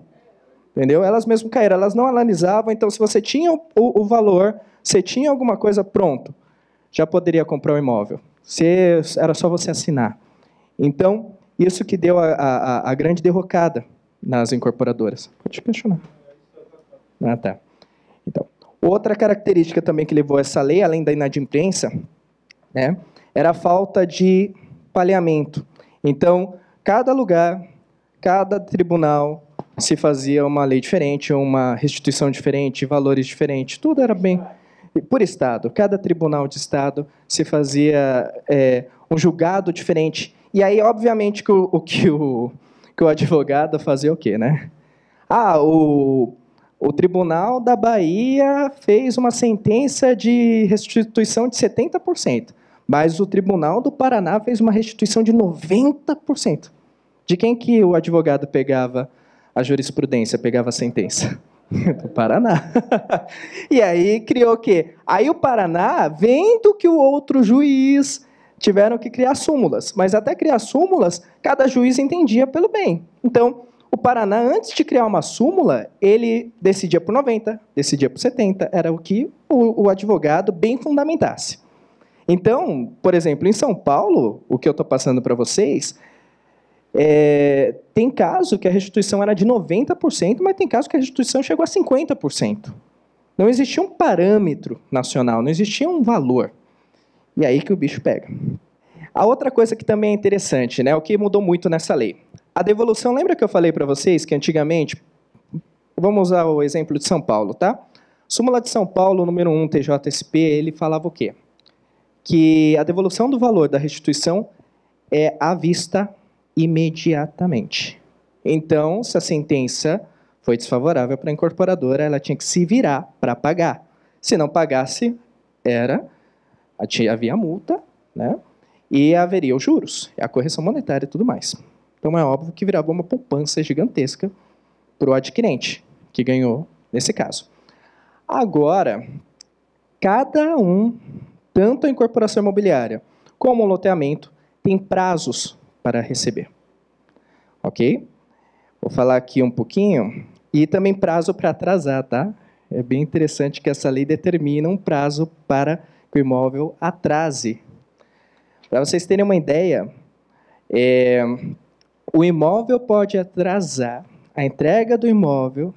Entendeu? Elas mesmo caíram, elas não analisavam. Então, se você tinha o, o valor, você tinha alguma coisa, pronto já poderia comprar o um imóvel. Se era só você assinar. Então, isso que deu a, a, a grande derrocada nas incorporadoras. Pode questionar. Ah, tá. Então, outra característica também que levou a essa lei, além da inadimplência, né, era a falta de paleamento. Então, cada lugar, cada tribunal se fazia uma lei diferente, uma restituição diferente, valores diferentes, tudo era bem por estado. Cada tribunal de estado se fazia é, um julgado diferente. E aí, obviamente, que o, o, que, o que o advogado fazia o quê, né? Ah, o, o tribunal da Bahia fez uma sentença de restituição de 70%, mas o tribunal do Paraná fez uma restituição de 90%. De quem que o advogado pegava a jurisprudência, pegava a sentença? do Paraná. e aí criou o quê? Aí o Paraná, vendo que o outro juiz tiveram que criar súmulas, mas até criar súmulas, cada juiz entendia pelo bem. Então, o Paraná, antes de criar uma súmula, ele decidia por 90, decidia por 70, era o que o, o advogado bem fundamentasse. Então, por exemplo, em São Paulo, o que eu estou passando para vocês é, tem caso que a restituição era de 90%, mas tem caso que a restituição chegou a 50%. Não existia um parâmetro nacional, não existia um valor. E aí que o bicho pega. A outra coisa que também é interessante, né, o que mudou muito nessa lei. A devolução, lembra que eu falei para vocês que antigamente, vamos usar o exemplo de São Paulo, tá? Súmula de São Paulo, número 1, TJSP, ele falava o quê? Que a devolução do valor da restituição é à vista imediatamente. Então, se a sentença foi desfavorável para a incorporadora, ela tinha que se virar para pagar. Se não pagasse, era havia multa, né? E haveria os juros, a correção monetária e tudo mais. Então é óbvio que virava uma poupança gigantesca para o adquirente, que ganhou nesse caso. Agora, cada um, tanto a incorporação imobiliária como o loteamento, tem prazos para receber. Ok? Vou falar aqui um pouquinho. E também prazo para atrasar, tá? É bem interessante que essa lei determina um prazo para que o imóvel atrase. Para vocês terem uma ideia, é, o imóvel pode atrasar a entrega do imóvel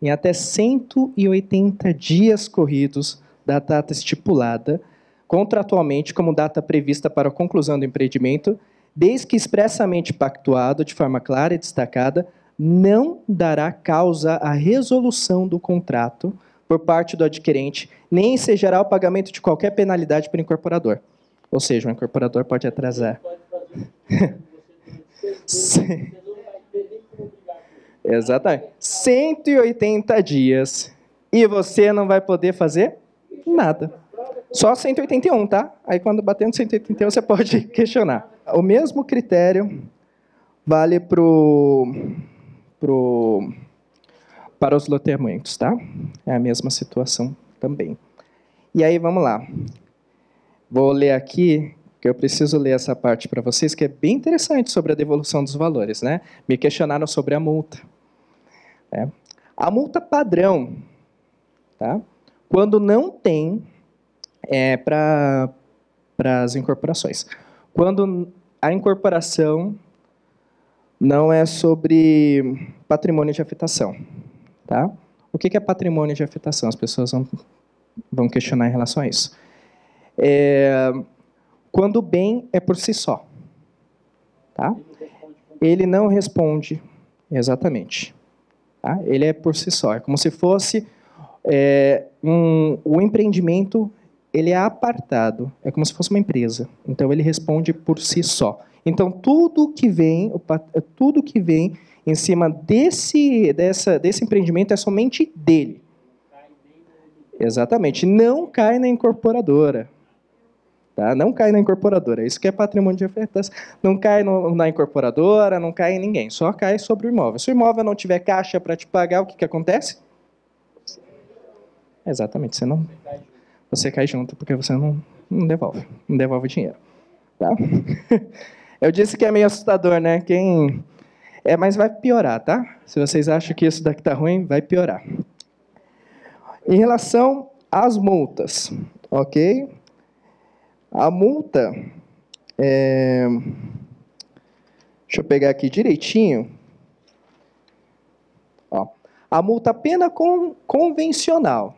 em até 180 dias corridos da data estipulada contratualmente como data prevista para a conclusão do empreendimento desde que expressamente pactuado de forma clara e destacada, não dará causa à resolução do contrato por parte do adquirente, nem ensejará o pagamento de qualquer penalidade para o incorporador. Ou seja, o incorporador pode atrasar. Exatamente. 180 dias. E você não vai poder fazer nada. Só 181, tá? Aí quando bater no 181 você pode questionar. O mesmo critério vale pro, pro, para os loteamentos, tá? É a mesma situação também. E aí, vamos lá. Vou ler aqui, que eu preciso ler essa parte para vocês, que é bem interessante sobre a devolução dos valores, né? Me questionaram sobre a multa. Né? A multa padrão, tá? quando não tem é, para as incorporações quando a incorporação não é sobre patrimônio de afetação. Tá? O que é patrimônio de afetação? As pessoas vão, vão questionar em relação a isso. É, quando o bem é por si só. Tá? Ele não responde exatamente. Tá? Ele é por si só. É como se fosse é, um, o empreendimento ele é apartado, é como se fosse uma empresa. Então ele responde por si só. Então tudo que vem, tudo que vem em cima desse, dessa, desse empreendimento é somente dele. Exatamente. Não cai na incorporadora. Tá? Não cai na incorporadora. Isso que é patrimônio de ofertas. Não cai no, na incorporadora, não cai em ninguém. Só cai sobre o imóvel. Se o imóvel não tiver caixa para te pagar, o que, que acontece? Exatamente. Você não você cai junto, porque você não, não devolve, não devolve o dinheiro. Tá? Eu disse que é meio assustador, né? Quem é, mas vai piorar, tá? Se vocês acham que isso daqui tá ruim, vai piorar. Em relação às multas, ok? A multa, é... deixa eu pegar aqui direitinho. Ó, a multa pena convencional,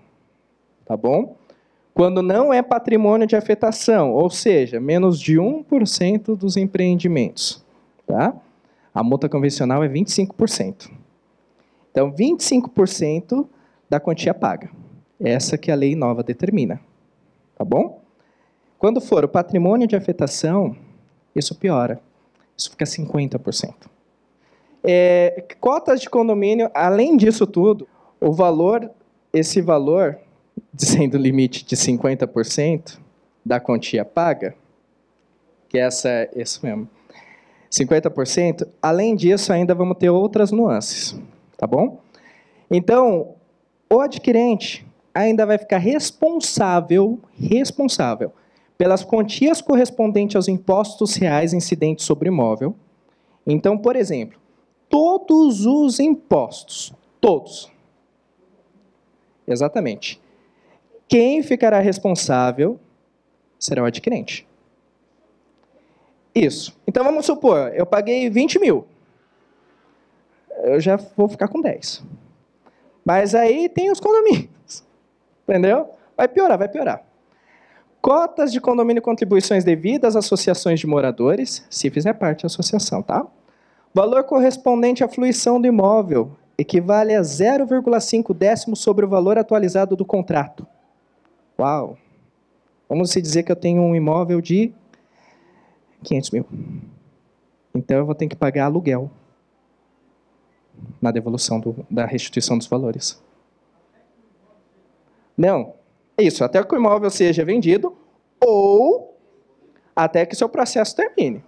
tá bom? quando não é patrimônio de afetação, ou seja, menos de 1% dos empreendimentos. Tá? A multa convencional é 25%. Então, 25% da quantia paga. Essa que a lei nova determina. Tá bom? Quando for o patrimônio de afetação, isso piora. Isso fica 50%. É, cotas de condomínio, além disso tudo, o valor, esse valor dizendo limite de 50% da quantia paga, que essa é isso mesmo. 50%, além disso, ainda vamos ter outras nuances, tá bom? Então, o adquirente ainda vai ficar responsável, responsável pelas quantias correspondentes aos impostos reais incidentes sobre imóvel. Então, por exemplo, todos os impostos, todos. Exatamente quem ficará responsável será o adquirente. Isso. Então vamos supor, eu paguei 20 mil. Eu já vou ficar com 10. Mas aí tem os condomínios. Entendeu? Vai piorar, vai piorar. Cotas de condomínio contribuições devidas às associações de moradores, se fizer é parte da associação, tá? Valor correspondente à fluição do imóvel equivale a 0,5 décimo sobre o valor atualizado do contrato. Uau! Vamos dizer que eu tenho um imóvel de 500 mil. Então eu vou ter que pagar aluguel na devolução do, da restituição dos valores. Não. É isso, até que o imóvel seja vendido ou até que seu processo termine.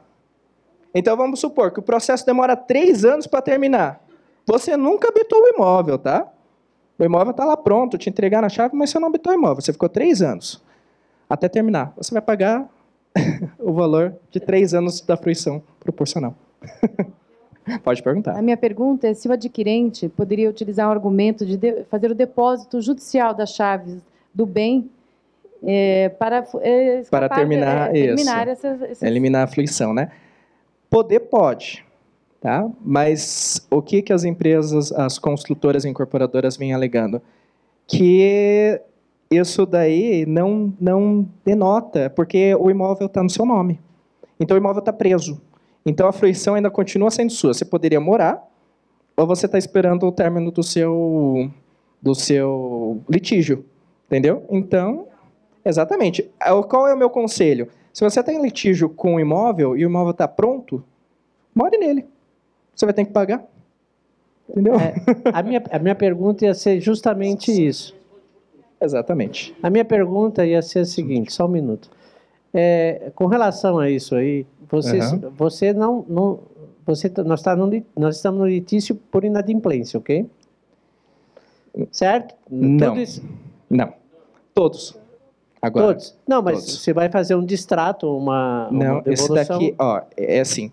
Então vamos supor que o processo demora três anos para terminar. Você nunca habitou o imóvel, tá? O imóvel está lá pronto, te entregaram a chave, mas você não habitou o imóvel. Você ficou três anos até terminar. Você vai pagar o valor de três anos da fruição proporcional. Pode perguntar. A minha pergunta é se o adquirente poderia utilizar um argumento de fazer o depósito judicial das chaves do bem é, para, é, escapar, para terminar, é, terminar isso. Essas, essas... Eliminar a fruição, né? Poder pode. Tá? Mas o que, que as empresas, as construtoras e incorporadoras vêm alegando? Que isso daí não, não denota, porque o imóvel está no seu nome. Então o imóvel está preso. Então a fruição ainda continua sendo sua. Você poderia morar, ou você está esperando o término do seu, do seu litígio. Entendeu? Então, exatamente. É, qual é o meu conselho? Se você tem litígio com o imóvel e o imóvel está pronto, more nele você vai ter que pagar. Entendeu? É, a, minha, a minha pergunta ia ser justamente isso. Exatamente. A minha pergunta ia ser a seguinte, só um minuto. É, com relação a isso aí, vocês, uhum. você não, não você, nós, tá no, nós estamos no litígio por inadimplência, ok? Certo? Não. Todos... Não. Todos. Agora. Todos. Não, mas todos. você vai fazer um distrato, uma, uma Não, devolução. esse daqui, ó, é assim.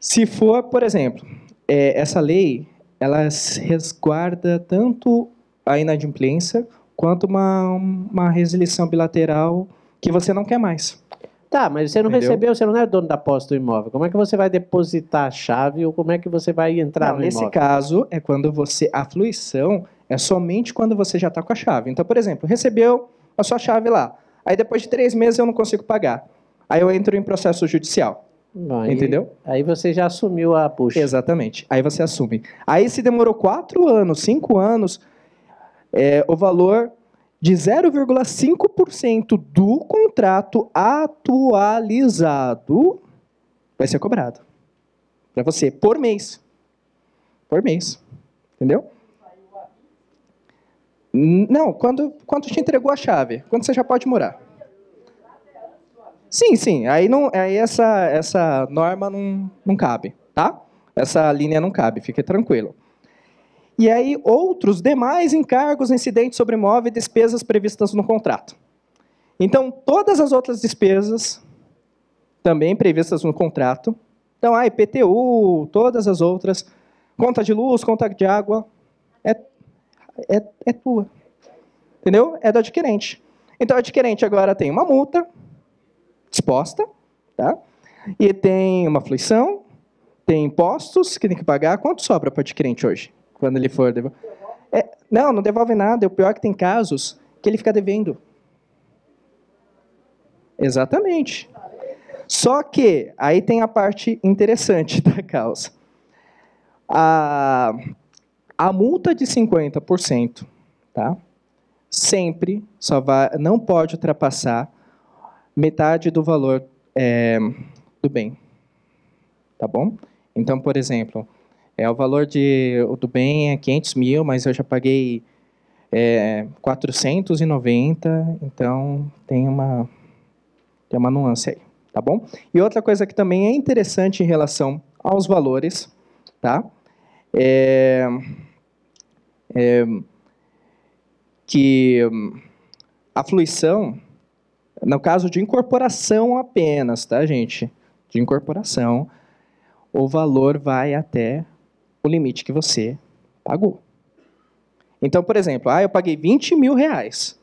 Se for, por exemplo, é, essa lei, ela resguarda tanto a inadimplência quanto uma, uma resilição bilateral que você não quer mais. Tá, mas você não Entendeu? recebeu, você não é dono da posse do imóvel. Como é que você vai depositar a chave ou como é que você vai entrar não, no nesse imóvel? Nesse caso, é quando você. A fluição é somente quando você já está com a chave. Então, por exemplo, recebeu a sua chave lá. Aí depois de três meses eu não consigo pagar. Aí eu entro em processo judicial. Bom, Entendeu? Aí, aí você já assumiu a puxa. Exatamente. Aí você assume. Aí se demorou quatro anos, cinco anos, é, o valor de 0,5% do contrato atualizado vai ser cobrado para você por mês. Por mês. Entendeu? Não, quando, quando te entregou a chave, quando você já pode morar. Sim, sim. Aí, não, aí essa, essa norma não, não cabe, tá? Essa linha não cabe, fique tranquilo. E aí outros demais encargos, incidentes sobre imóvel e despesas previstas no contrato. Então, todas as outras despesas também previstas no contrato. Então, a ah, IPTU, todas as outras, conta de luz, conta de água, é, é, é tua. Entendeu? É do adquirente. Então, o adquirente agora tem uma multa, disposta, tá? E tem uma aflição, tem impostos que tem que pagar. Quanto sobra para o adquirente hoje, quando ele for devolver? É, não, não devolve nada. O pior é que tem casos que ele fica devendo. Exatamente. Só que aí tem a parte interessante da causa. A, a multa de 50%, tá? Sempre só vai, não pode ultrapassar metade do valor é, do bem. Tá bom? Então, por exemplo, é, o valor de, do bem é 500 mil, mas eu já paguei é, 490, então tem uma, tem uma nuance aí. Tá bom? E outra coisa que também é interessante em relação aos valores, tá? É, é, que a fluição no caso de incorporação apenas, tá, gente? De incorporação, o valor vai até o limite que você pagou. Então, por exemplo, ah, eu paguei 20 mil reais.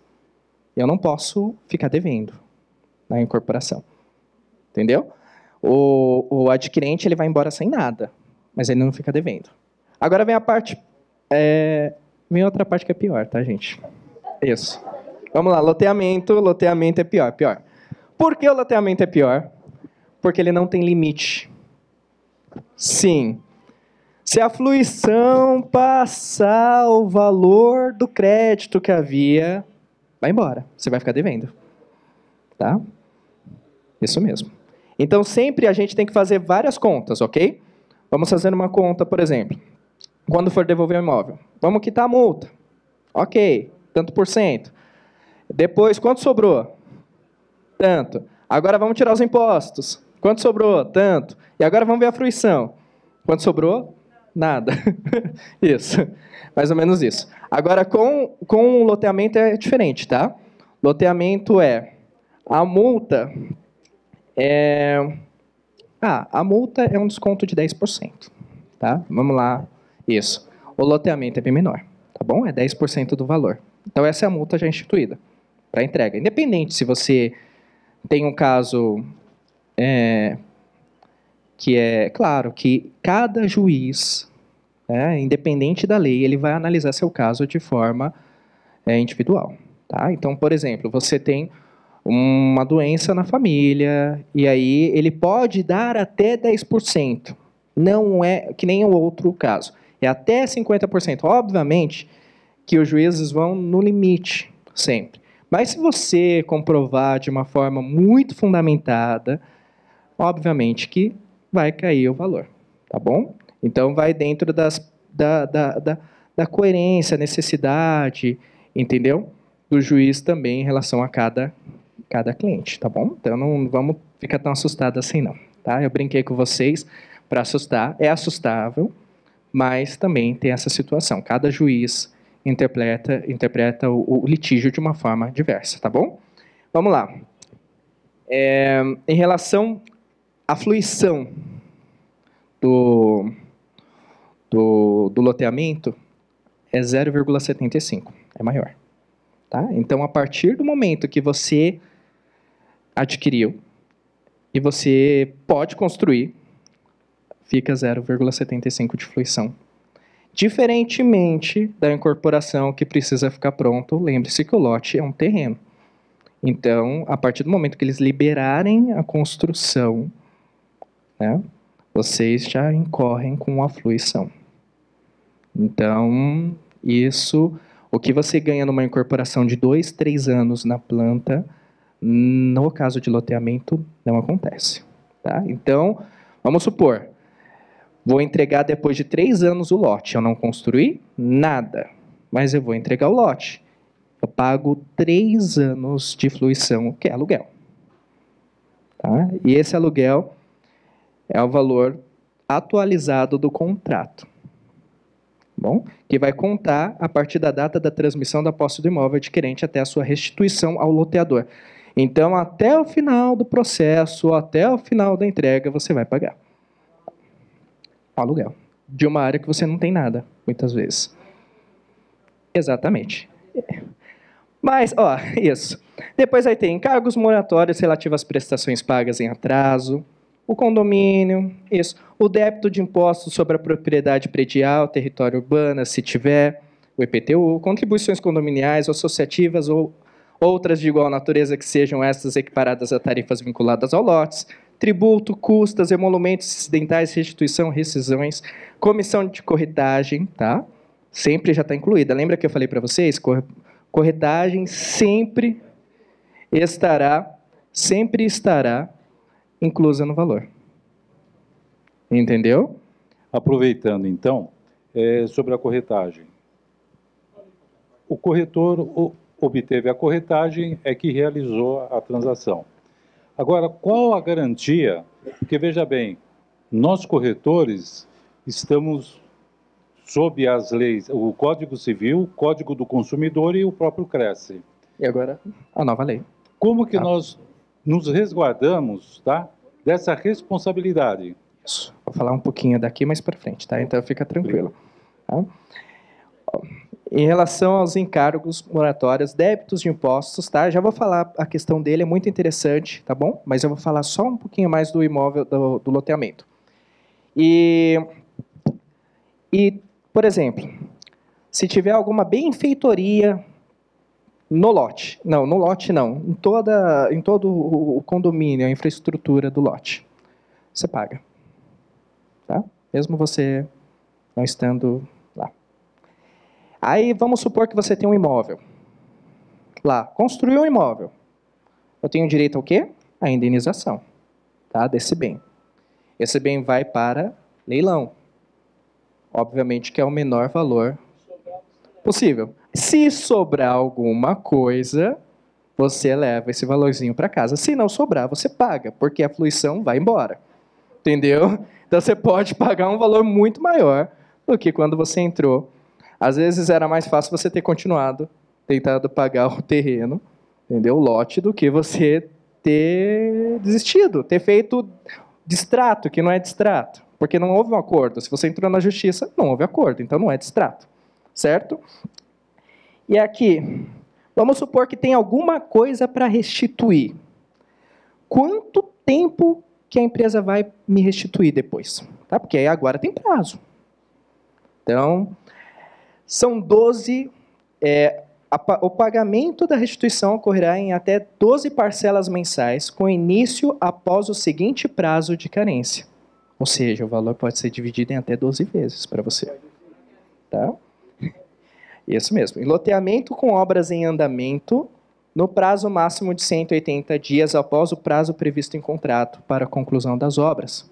Eu não posso ficar devendo na incorporação. Entendeu? O, o adquirente ele vai embora sem nada, mas ele não fica devendo. Agora vem a parte. É, vem outra parte que é pior, tá, gente? Isso. Vamos lá, loteamento, loteamento é pior, pior. Por que o loteamento é pior? Porque ele não tem limite. Sim. Se a fluição passar o valor do crédito que havia, vai embora, você vai ficar devendo. Tá? Isso mesmo. Então sempre a gente tem que fazer várias contas, ok? Vamos fazer uma conta, por exemplo. Quando for devolver o imóvel, vamos quitar a multa. Ok, tanto por cento. Depois, quanto sobrou? Tanto. Agora vamos tirar os impostos. Quanto sobrou? Tanto. E agora vamos ver a fruição. Quanto sobrou? Nada. isso. Mais ou menos isso. Agora, com, com o loteamento é diferente, tá? Loteamento é a multa. É... Ah, a multa é um desconto de 10%. Tá? Vamos lá. Isso. O loteamento é bem menor. Tá bom? É 10% do valor. Então, essa é a multa já instituída para entrega. Independente se você tem um caso é, que é claro que cada juiz, né, independente da lei, ele vai analisar seu caso de forma é, individual. Tá? Então, por exemplo, você tem uma doença na família e aí ele pode dar até 10%. Não é que nem o outro caso. É até 50%. Obviamente que os juízes vão no limite sempre. Mas se você comprovar de uma forma muito fundamentada, obviamente que vai cair o valor, tá bom? Então vai dentro das, da, da, da, da coerência, necessidade, entendeu? Do juiz também em relação a cada, cada cliente, tá bom? Então não vamos ficar tão assustado assim não, tá? Eu brinquei com vocês para assustar, é assustável, mas também tem essa situação. Cada juiz interpreta, interpreta o, o litígio de uma forma diversa, tá bom? Vamos lá. É, em relação à fluição do, do, do loteamento, é 0,75, é maior. Tá? Então, a partir do momento que você adquiriu e você pode construir, fica 0,75 de fluição Diferentemente da incorporação que precisa ficar pronto, lembre-se que o lote é um terreno. Então, a partir do momento que eles liberarem a construção, né, vocês já incorrem com a fluição. Então, isso, o que você ganha numa incorporação de dois, três anos na planta, no caso de loteamento, não acontece. Tá? Então, vamos supor, Vou entregar depois de três anos o lote. Eu não construí nada, mas eu vou entregar o lote. Eu pago três anos de fluição, que é aluguel. Tá? E esse aluguel é o valor atualizado do contrato. Tá bom, que vai contar a partir da data da transmissão da posse do imóvel adquirente até a sua restituição ao loteador. Então, até o final do processo, até o final da entrega, você vai pagar aluguel. De uma área que você não tem nada, muitas vezes. Exatamente. Mas, ó, isso. Depois aí tem encargos moratórios relativos às prestações pagas em atraso, o condomínio, isso. O débito de impostos sobre a propriedade predial, território urbano, se tiver, o IPTU, contribuições condominiais, associativas ou outras de igual natureza que sejam estas equiparadas a tarifas vinculadas ao lotes, tributo, custas, emolumentos incidentais, restituição, rescisões, comissão de corretagem, tá? Sempre já está incluída. Lembra que eu falei para vocês? Corretagem sempre estará, sempre estará inclusa no valor. Entendeu? Aproveitando então, é, sobre a corretagem. O corretor obteve a corretagem é que realizou a transação. Agora, qual a garantia? Porque veja bem, nós corretores estamos sob as leis, o Código Civil, o Código do Consumidor e o próprio Cresce. E agora a nova lei. Como que ah. nós nos resguardamos, tá, dessa responsabilidade? Isso. Vou falar um pouquinho daqui mais para frente, tá? Então fica tranquilo. Tá? Em relação aos encargos moratórios, débitos de impostos, tá? Já vou falar a questão dele, é muito interessante, tá bom? Mas eu vou falar só um pouquinho mais do imóvel, do, do loteamento. E, e, por exemplo, se tiver alguma benfeitoria no lote, não, no lote não, em, toda, em todo o condomínio, a infraestrutura do lote, você paga. Tá? Mesmo você não estando Aí vamos supor que você tem um imóvel. Lá, construiu um imóvel. Eu tenho direito ao quê? A indenização tá, desse bem. Esse bem vai para leilão. Obviamente que é o menor valor possível. Se sobrar alguma coisa, você leva esse valorzinho para casa. Se não sobrar, você paga, porque a fluição vai embora. Entendeu? Então você pode pagar um valor muito maior do que quando você entrou às vezes era mais fácil você ter continuado, tentado pagar o terreno, entendeu? O lote, do que você ter desistido, ter feito distrato, que não é distrato. Porque não houve um acordo. Se você entrou na justiça, não houve acordo, então não é distrato. Certo? E aqui, vamos supor que tem alguma coisa para restituir. Quanto tempo que a empresa vai me restituir depois? Tá? Porque aí agora tem prazo. Então, são 12. É, o pagamento da restituição ocorrerá em até 12 parcelas mensais, com início após o seguinte prazo de carência. Ou seja, o valor pode ser dividido em até 12 vezes para você. Tá? Isso mesmo. Em loteamento com obras em andamento, no prazo máximo de 180 dias após o prazo previsto em contrato para a conclusão das obras.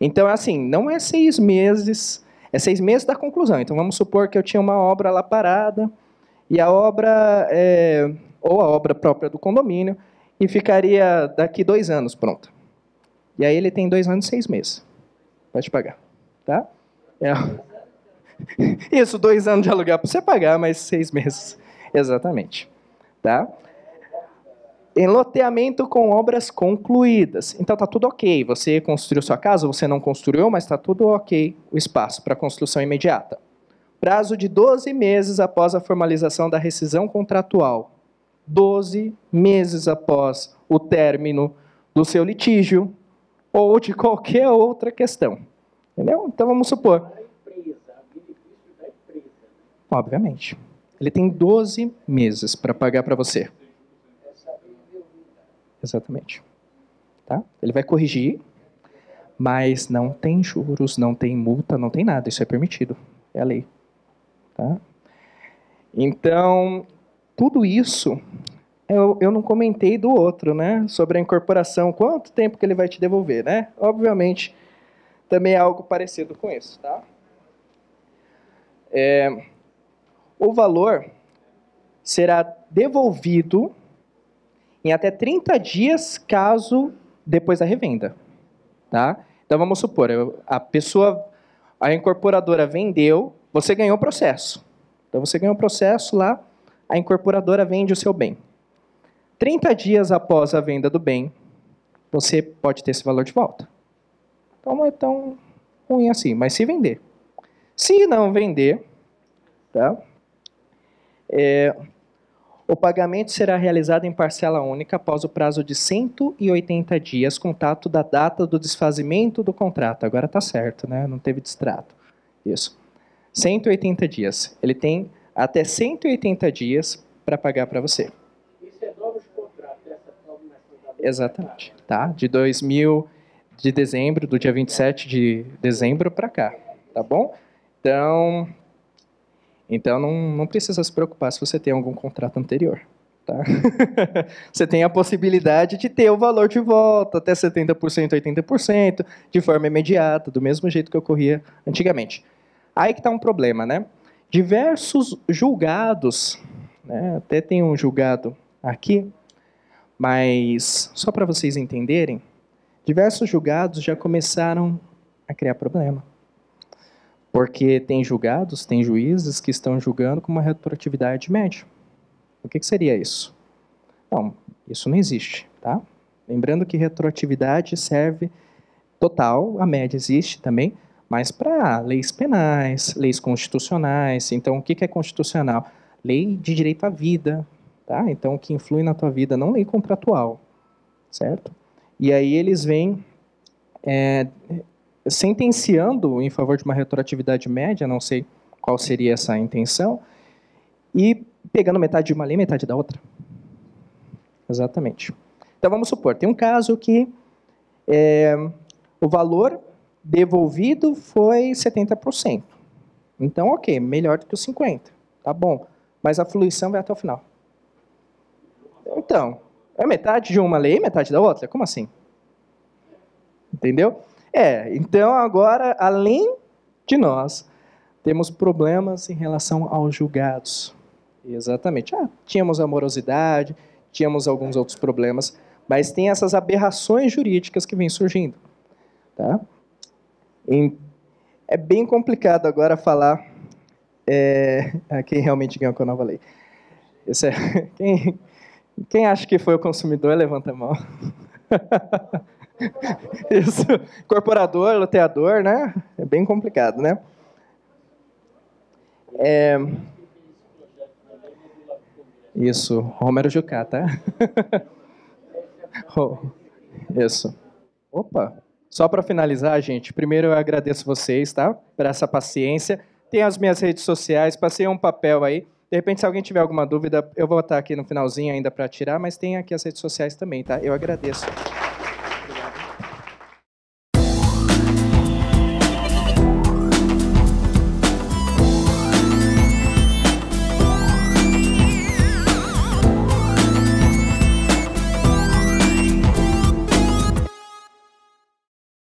Então, é assim, não é seis meses é seis meses da conclusão. Então vamos supor que eu tinha uma obra lá parada, e a obra, é, ou a obra própria do condomínio, e ficaria daqui dois anos pronta. E aí ele tem dois anos e seis meses. Vai te pagar. Tá? É. Isso, dois anos de aluguel para você pagar, mas seis meses. Exatamente. Tá? em loteamento com obras concluídas. Então tá tudo ok. Você construiu sua casa, você não construiu, mas está tudo ok o espaço para construção imediata. Prazo de 12 meses após a formalização da rescisão contratual. 12 meses após o término do seu litígio ou de qualquer outra questão. Entendeu? Então vamos supor. Né? Obviamente. Ele tem 12 meses para pagar para você. Exatamente. Tá? Ele vai corrigir, mas não tem juros, não tem multa, não tem nada. Isso é permitido. É a lei. Tá? Então, tudo isso, eu, eu não comentei do outro, né? Sobre a incorporação, quanto tempo que ele vai te devolver, né? Obviamente, também é algo parecido com isso, tá? É, o valor será devolvido em até 30 dias, caso depois da revenda. Tá? Então vamos supor, a pessoa, a incorporadora vendeu, você ganhou o processo. Então você ganhou o processo lá, a incorporadora vende o seu bem. 30 dias após a venda do bem, você pode ter esse valor de volta. Então não é tão ruim assim, mas se vender. Se não vender, tá? É, o pagamento será realizado em parcela única após o prazo de 180 dias, contato da data do desfazimento do contrato. Agora está certo, né? Não teve distrato. Isso. 180 dias. Ele tem até 180 dias para pagar para você. Isso é novos contratos, essa Exatamente. Tá? De 2000 de dezembro, do dia 27 de dezembro para cá. Tá bom? Então, então não, não precisa se preocupar se você tem algum contrato anterior. Tá? você tem a possibilidade de ter o valor de volta, até 70%, 80%, de forma imediata, do mesmo jeito que ocorria antigamente. Aí que está um problema, né? Diversos julgados, né? até tem um julgado aqui, mas só para vocês entenderem, diversos julgados já começaram a criar problema. Porque tem julgados, tem juízes que estão julgando com uma retroatividade média. O que, que seria isso? Não, isso não existe, tá? Lembrando que retroatividade serve total, a média existe também, mas para leis penais, leis constitucionais. Então, o que, que é constitucional? Lei de direito à vida, tá? Então, que influi na tua vida, não lei contratual, certo? E aí eles vêm é, sentenciando em favor de uma retroatividade média, não sei qual seria essa intenção, e pegando metade de uma lei, metade da outra. Exatamente. Então vamos supor, tem um caso que é, o valor devolvido foi 70%. Então, ok, melhor do que os 50%. Tá bom. Mas a fluição vai até o final. Então, é metade de uma lei, metade da outra? Como assim? Entendeu? É, então agora, além de nós, temos problemas em relação aos julgados. Exatamente. Ah, tínhamos amorosidade, tínhamos alguns outros problemas, mas tem essas aberrações jurídicas que vêm surgindo. Tá? é bem complicado agora falar é, ah, quem realmente ganhou com a nova lei. Esse é, quem, quem acha que foi o consumidor, levanta a mão. Isso, corporador, loteador, né? É bem complicado, né? É... Isso, Romero Jucá, tá? Isso. Opa! Só para finalizar, gente, primeiro eu agradeço vocês, tá? Por essa paciência. Tem as minhas redes sociais, passei um papel aí. De repente, se alguém tiver alguma dúvida, eu vou estar aqui no finalzinho ainda para tirar, mas tem aqui as redes sociais também, tá? Eu agradeço.